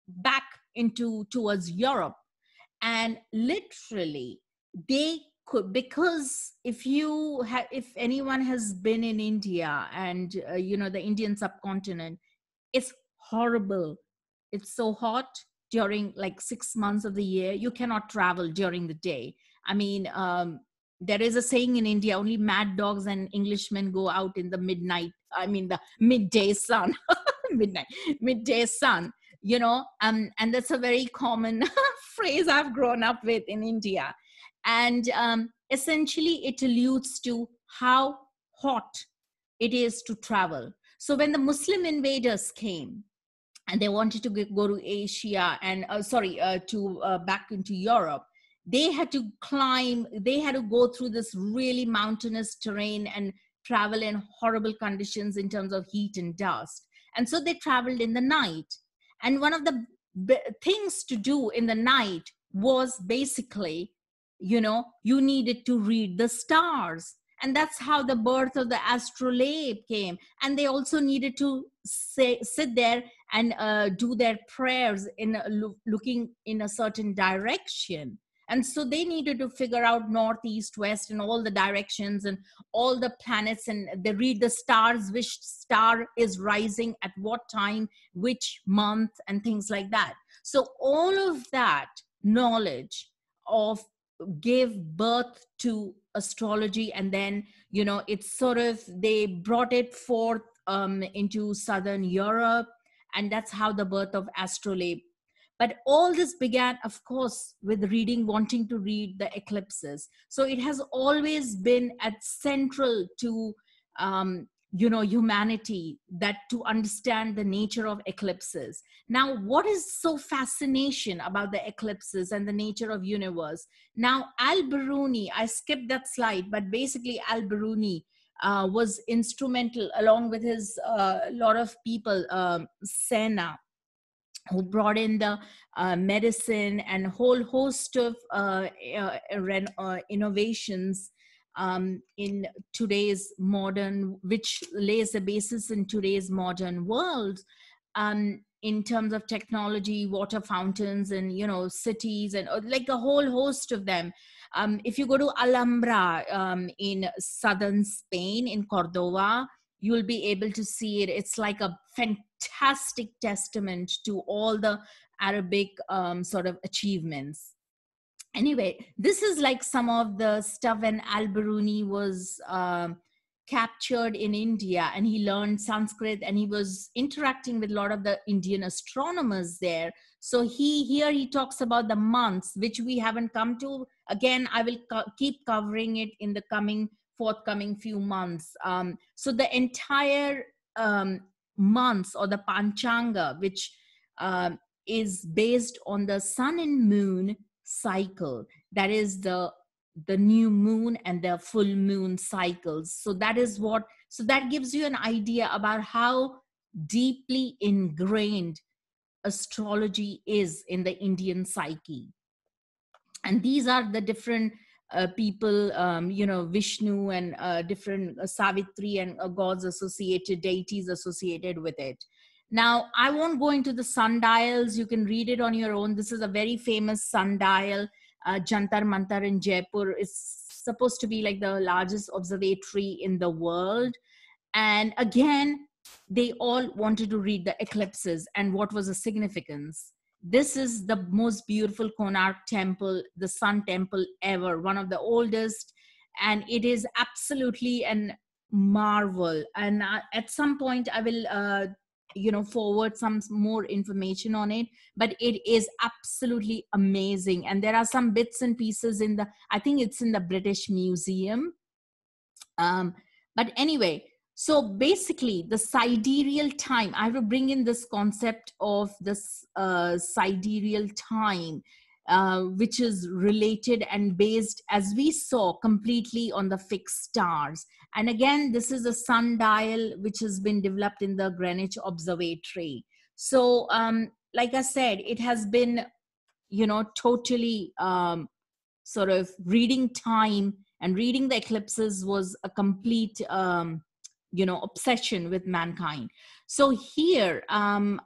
back into towards europe and literally they could because if you ha- if anyone has been in india and uh, you know the indian subcontinent it's horrible it's so hot during like 6 months of the year you cannot travel during the day i mean um, there is a saying in india only mad dogs and englishmen go out in the midnight i mean the midday sun midnight midday sun you know um, and that's a very common phrase i've grown up with in india and um, essentially, it alludes to how hot it is to travel. So when the Muslim invaders came, and they wanted to go to Asia and uh, sorry uh, to uh, back into Europe, they had to climb. They had to go through this really mountainous terrain and travel in horrible conditions in terms of heat and dust. And so they traveled in the night. And one of the b- things to do in the night was basically you know you needed to read the stars and that's how the birth of the astrolabe came and they also needed to say, sit there and uh, do their prayers in a, looking in a certain direction and so they needed to figure out north east west and all the directions and all the planets and they read the stars which star is rising at what time which month and things like that so all of that knowledge of gave birth to astrology and then you know it's sort of they brought it forth um, into southern europe and that's how the birth of astrolabe but all this began of course with reading wanting to read the eclipses so it has always been at central to um, you know humanity that to understand the nature of eclipses now what is so fascination about the eclipses and the nature of universe now al-biruni i skipped that slide but basically al-biruni uh, was instrumental along with his uh, lot of people um, sena who brought in the uh, medicine and whole host of uh, uh, uh, innovations um, in today's modern, which lays the basis in today's modern world. Um, in terms of technology water fountains and you know cities and uh, like a whole host of them um, if you go to alhambra um, in southern spain in cordova you'll be able to see it it's like a fantastic testament to all the arabic um, sort of achievements anyway this is like some of the stuff when al-biruni was uh, captured in india and he learned sanskrit and he was interacting with a lot of the indian astronomers there so he here he talks about the months which we haven't come to again i will co- keep covering it in the coming forthcoming few months um, so the entire um, months or the panchanga which uh, is based on the sun and moon cycle that is the the new moon and the full moon cycles so that is what so that gives you an idea about how deeply ingrained astrology is in the indian psyche and these are the different uh, people um, you know vishnu and uh, different uh, savitri and uh, gods associated deities associated with it now, I won't go into the sundials. You can read it on your own. This is a very famous sundial. Uh, Jantar Mantar in Jaipur is supposed to be like the largest observatory in the world. And again, they all wanted to read the eclipses and what was the significance. This is the most beautiful Konark temple, the sun temple ever, one of the oldest. And it is absolutely an marvel. And uh, at some point, I will uh, you know forward some more information on it but it is absolutely amazing and there are some bits and pieces in the i think it's in the british museum um but anyway so basically the sidereal time i will bring in this concept of this uh, sidereal time uh, which is related and based as we saw completely on the fixed stars and again, this is a sundial which has been developed in the Greenwich Observatory. So, um, like I said, it has been, you know, totally um, sort of reading time and reading the eclipses was a complete, um, you know, obsession with mankind. So here, um,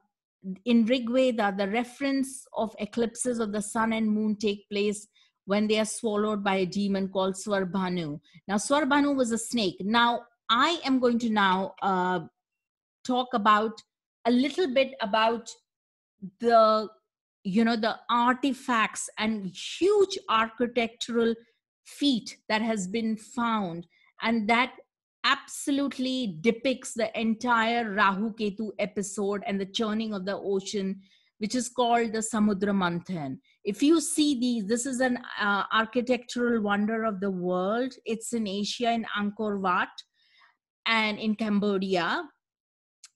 in Rigveda, the reference of eclipses of the sun and moon take place when they are swallowed by a demon called Swarbhanu. Now, Swarbhanu was a snake. Now, I am going to now uh, talk about a little bit about the you know the artifacts and huge architectural feat that has been found and that absolutely depicts the entire rahu ketu episode and the churning of the ocean which is called the Samudra Manthan. If you see these, this is an uh, architectural wonder of the world. It's in Asia in Angkor Wat and in Cambodia.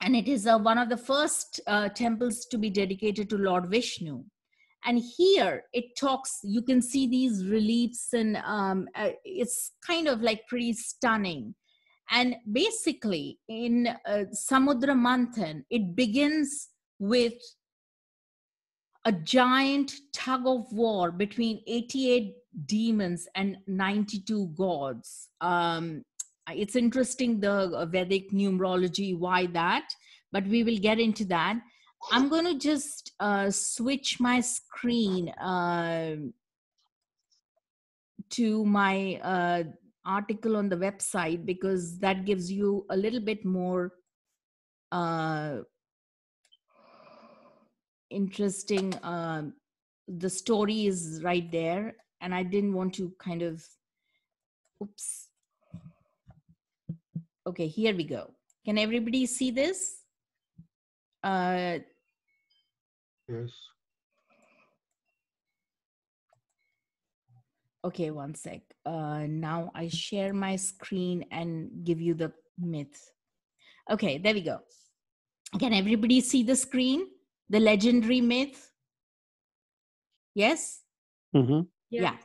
And it is uh, one of the first uh, temples to be dedicated to Lord Vishnu. And here it talks, you can see these reliefs, and um, uh, it's kind of like pretty stunning. And basically, in uh, Samudra Manthan, it begins with a giant tug of war between 88 demons and 92 gods. Um, it's interesting the uh, Vedic numerology, why that, but we will get into that. I'm going to just uh, switch my screen uh, to my uh, article on the website because that gives you a little bit more uh, interesting um, the story is right there and i didn't want to kind of oops okay here we go can everybody see this uh yes okay one sec uh now i share my screen and give you the myth okay there we go can everybody see the screen the legendary myth yes mm-hmm. yeah. yeah.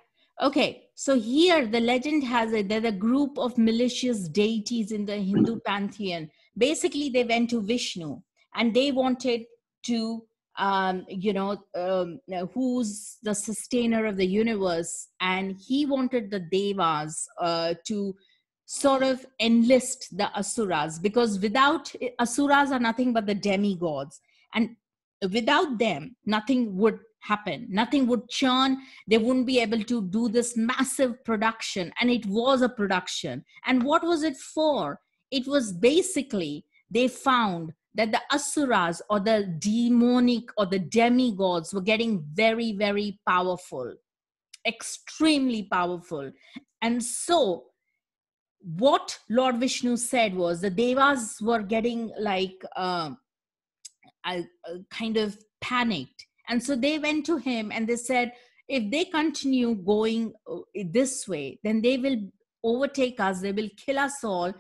Okay, so here the legend has it that a group of malicious deities in the Hindu pantheon basically they went to Vishnu and they wanted to, um, you know, um, who's the sustainer of the universe, and he wanted the devas uh, to sort of enlist the asuras because without asuras are nothing but the demigods, and without them nothing would happen nothing would churn they wouldn't be able to do this massive production and it was a production and what was it for it was basically they found that the asuras or the demonic or the demigods were getting very very powerful extremely powerful and so what lord vishnu said was the devas were getting like uh, uh, kind of panicked. And so they went to him and they said, if they continue going uh, this way, then they will overtake us, they will kill us all.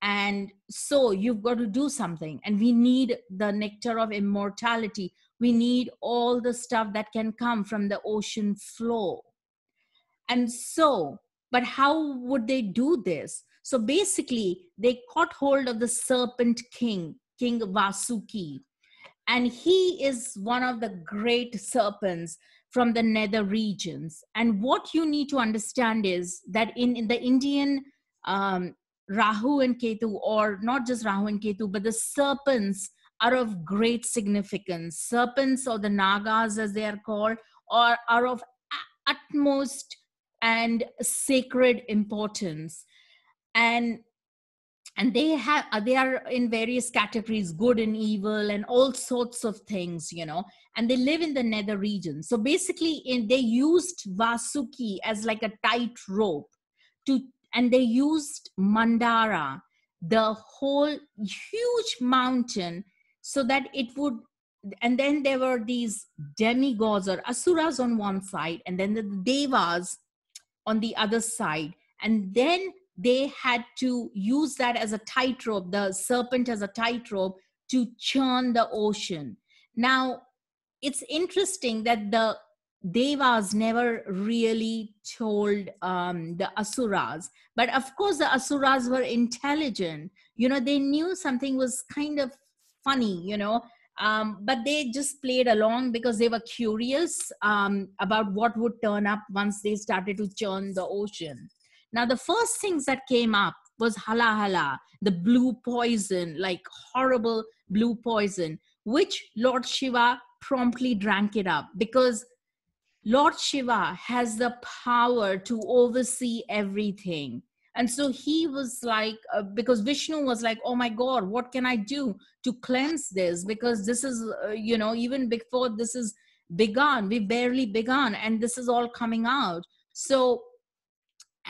And so you've got to do something. And we need the nectar of immortality. We need all the stuff that can come from the ocean floor. And so, but how would they do this? So basically, they caught hold of the serpent king, King Vasuki, and he is one of the great serpents from the nether regions and what you need to understand is that in, in the indian um, rahu and ketu or not just rahu and ketu but the serpents are of great significance serpents or the nagas as they are called are, are of utmost and sacred importance and and they have uh, they are in various categories good and evil and all sorts of things you know and they live in the nether region so basically in they used vasuki as like a tight rope to and they used mandara the whole huge mountain so that it would and then there were these demigods or asuras on one side and then the devas on the other side and then they had to use that as a tightrope, the serpent as a tightrope to churn the ocean. Now, it's interesting that the devas never really told um, the asuras but of course the asuras were intelligent you know they knew something was kind of funny you know um, but they just played along because they were curious um, about what would turn up once they started to churn the ocean now, the first things that came up was hala hala, the blue poison, like horrible blue poison, which Lord Shiva promptly drank it up because Lord Shiva has the power to oversee everything. And so he was like, uh, because Vishnu was like, oh my God, what can I do to cleanse this? Because this is, uh, you know, even before this is begun, we barely begun, and this is all coming out. So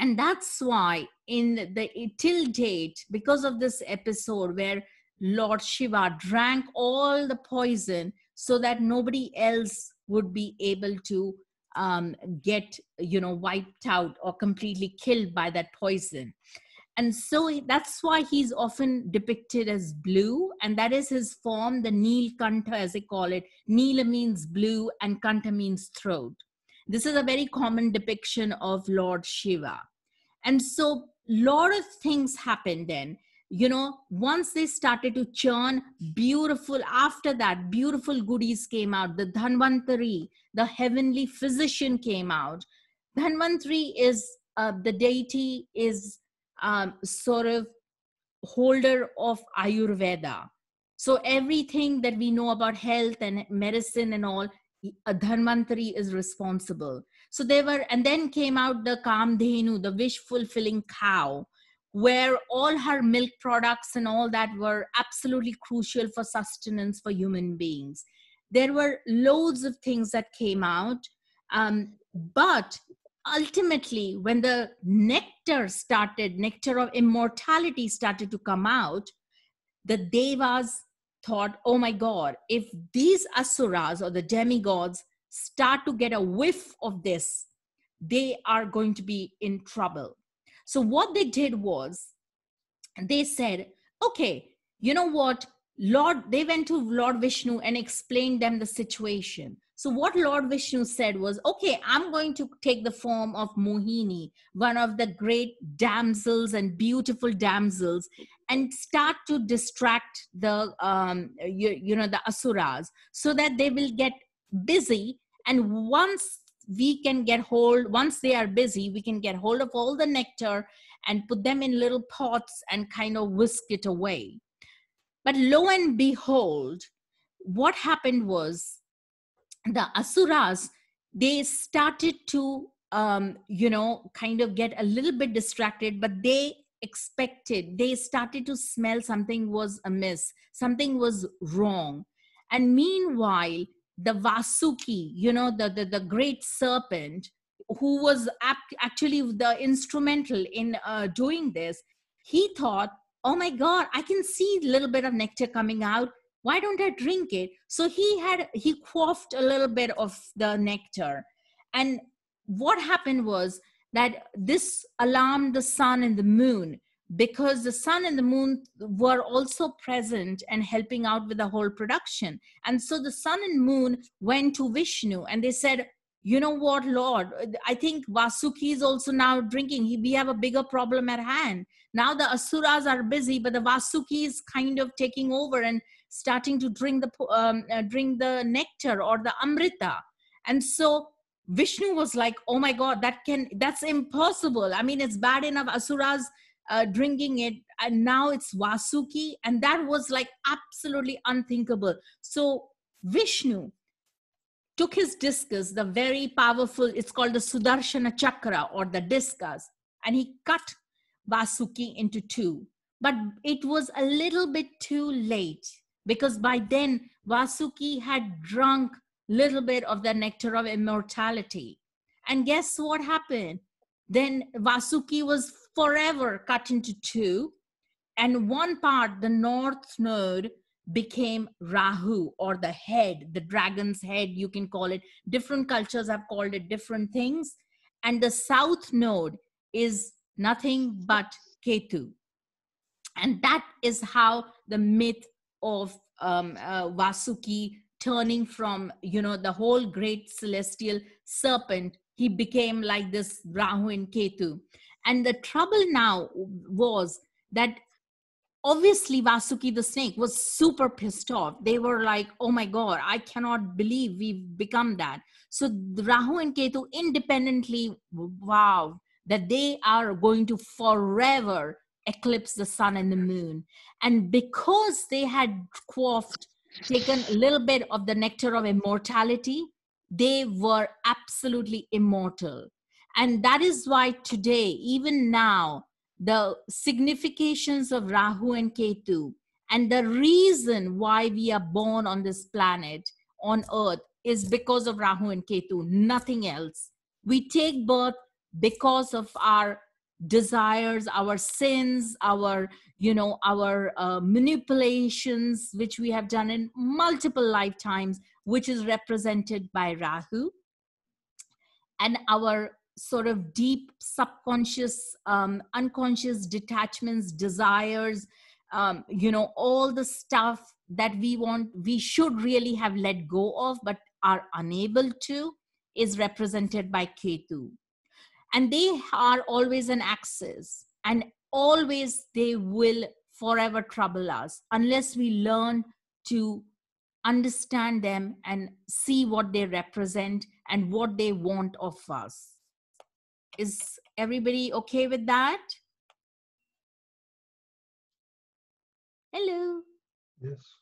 and that's why in the till date because of this episode where lord shiva drank all the poison so that nobody else would be able to um, get you know wiped out or completely killed by that poison and so that's why he's often depicted as blue and that is his form the neel kanta as they call it neela means blue and kanta means throat this is a very common depiction of lord shiva and so lot of things happened then you know once they started to churn beautiful after that beautiful goodies came out the dhanvantari the heavenly physician came out dhanvantari is uh, the deity is um, sort of holder of ayurveda so everything that we know about health and medicine and all uh, dhanvantari is responsible so they were, and then came out the Kamdhenu, the wish fulfilling cow, where all her milk products and all that were absolutely crucial for sustenance for human beings. There were loads of things that came out. Um, but ultimately, when the nectar started, nectar of immortality started to come out, the devas thought, oh my God, if these asuras or the demigods start to get a whiff of this, they are going to be in trouble. So, what they did was they said, okay, you know what? Lord, they went to Lord Vishnu and explained them the situation. So, what Lord Vishnu said was, okay, I'm going to take the form of Mohini, one of the great damsels and beautiful damsels, and start to distract the, um, you, you know, the asuras so that they will get busy and once we can get hold, once they are busy, we can get hold of all the nectar and put them in little pots and kind of whisk it away. But lo and behold, what happened was the asuras they started to um, you know kind of get a little bit distracted but they expected they started to smell something was amiss something was wrong and meanwhile the Vasuki, you know, the, the, the great serpent who was actually the instrumental in uh, doing this, he thought, oh my God, I can see a little bit of nectar coming out. Why don't I drink it? So he had, he quaffed a little bit of the nectar. And what happened was that this alarmed the sun and the moon because the sun and the moon were also present and helping out with the whole production. And so the sun and moon went to Vishnu and they said, you know what, Lord, I think Vasuki is also now drinking. we have a bigger problem at hand. Now the Asuras are busy, but the Vasuki is kind of taking over and starting to drink the, um, uh, drink the nectar or the Amrita. And so Vishnu was like, oh my God, that can, that's impossible. I mean, it's bad enough. Asuras uh, drinking it and now it's vasuki and that was like absolutely unthinkable so vishnu took his discus the very powerful it's called the sudarshana chakra or the discus and he cut vasuki into two but it was a little bit too late because by then vasuki had drunk little bit of the nectar of immortality and guess what happened then vasuki was forever cut into two, and one part, the north node, became Rahu or the head, the dragon's head, you can call it. Different cultures have called it different things. And the south node is nothing but Ketu. And that is how the myth of um, uh, Vasuki turning from, you know, the whole great celestial serpent, he became like this Rahu and Ketu. And the trouble now was that obviously Vasuki the snake was super pissed off. They were like, oh my God, I cannot believe we've become that. So Rahu and Ketu independently wow, that they are going to forever eclipse the sun and the moon. And because they had quaffed, taken a little bit of the nectar of immortality, they were absolutely immortal. And that is why today, even now, the significations of Rahu and Ketu and the reason why we are born on this planet, on earth, is because of Rahu and Ketu, nothing else. We take birth because of our desires our sins our you know our uh, manipulations which we have done in multiple lifetimes which is represented by rahu and our sort of deep subconscious um, unconscious detachments desires um, you know all the stuff that we want we should really have let go of but are unable to is represented by ketu and they are always an axis and always they will forever trouble us unless we learn to understand them and see what they represent and what they want of us is everybody okay with that? Hello. Yes.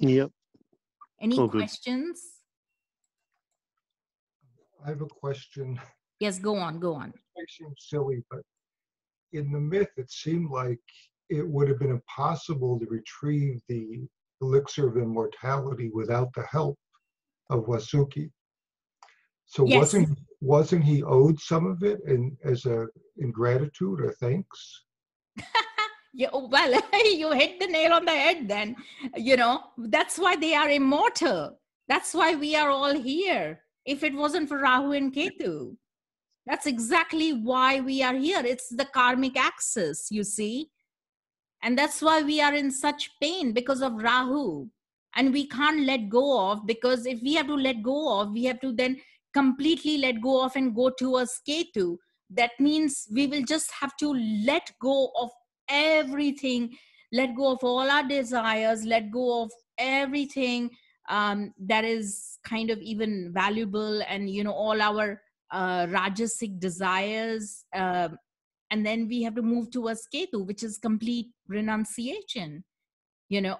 Yep. Any All questions? Good. I have a question. Yes, go on, go on. It silly, but in the myth, it seemed like it would have been impossible to retrieve the elixir of immortality without the help of Wasuki. So yes. wasn't wasn't he owed some of it in as a in gratitude or thanks? yeah, oh, well, you hit the nail on the head. Then you know that's why they are immortal. That's why we are all here. If it wasn't for Rahu and Ketu, that's exactly why we are here. It's the karmic axis, you see. And that's why we are in such pain because of Rahu. And we can't let go of because if we have to let go of, we have to then completely let go of and go towards K2. That means we will just have to let go of everything, let go of all our desires, let go of everything um, that is kind of even valuable and, you know, all our uh, Rajasic desires. Uh, and then we have to move towards Ketu, which is complete renunciation, you know,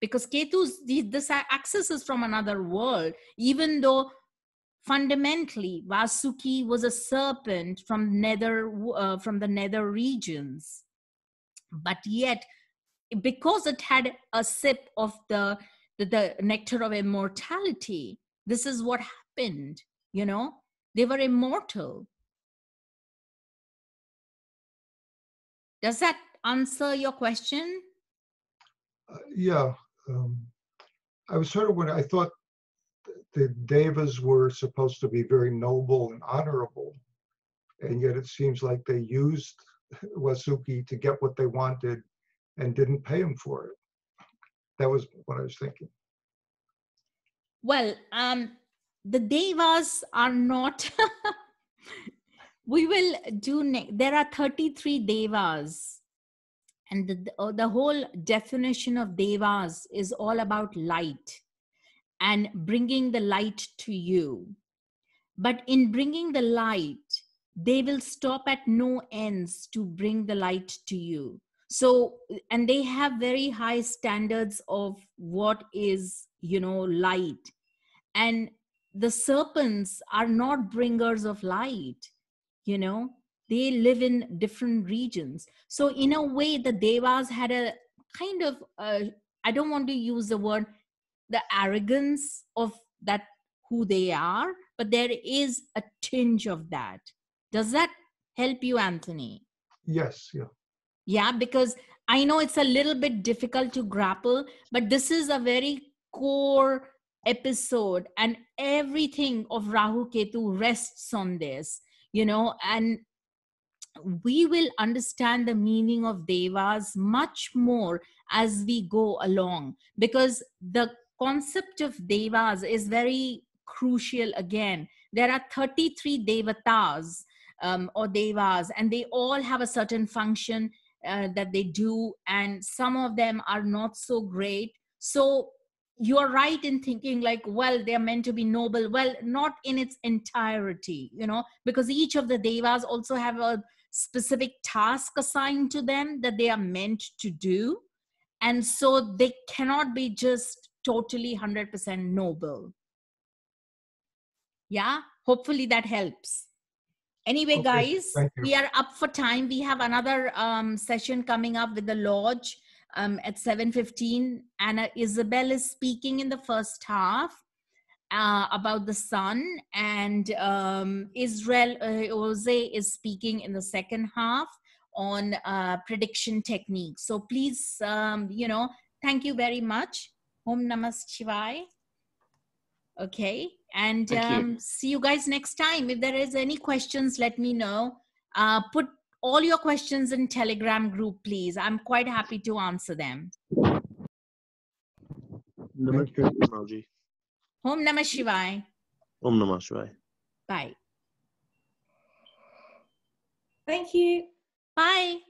because Ketu's this access is from another world, even though fundamentally vasuki was a serpent from nether uh, from the nether regions but yet because it had a sip of the, the, the nectar of immortality this is what happened you know they were immortal does that answer your question uh, yeah um, i was sort of when i thought the devas were supposed to be very noble and honorable, and yet it seems like they used Wasuki to get what they wanted and didn't pay him for it. That was what I was thinking. Well, um, the devas are not. we will do. Ne- there are thirty-three devas, and the, the whole definition of devas is all about light and bringing the light to you. But in bringing the light, they will stop at no ends to bring the light to you. So, and they have very high standards of what is, you know, light. And the serpents are not bringers of light, you know, they live in different regions. So, in a way, the devas had a kind of, I uh, I don't want to use the word the arrogance of that who they are, but there is a tinge of that. Does that help you, Anthony? Yes, yeah. Yeah, because I know it's a little bit difficult to grapple, but this is a very core episode, and everything of Rahu Ketu rests on this, you know, and we will understand the meaning of devas much more as we go along because the concept of devas is very crucial again. There are 33 devatas um, or devas, and they all have a certain function uh, that they do, and some of them are not so great. So you're right in thinking like well they're meant to be noble well not in its entirety you know because each of the devas also have a specific task assigned to them that they are meant to do and so they cannot be just totally 100% noble. Yeah, hopefully that helps. Anyway, okay. guys, we are up for time. We have another um, session coming up with the lodge um, at 7.15. Anna Isabel is speaking in the first half. Uh, about the sun, and um, Israel uh, Jose is speaking in the second half on uh, prediction techniques. So please, um, you know, thank you very much. Om Namas Shivai. Okay. And um, you. see you guys next time. If there is any questions, let me know. Uh, put all your questions in Telegram group, please. I'm quite happy to answer them. Namaste, Om Namah Shivai. Om Namah Shivai. Bye. Thank you. Bye.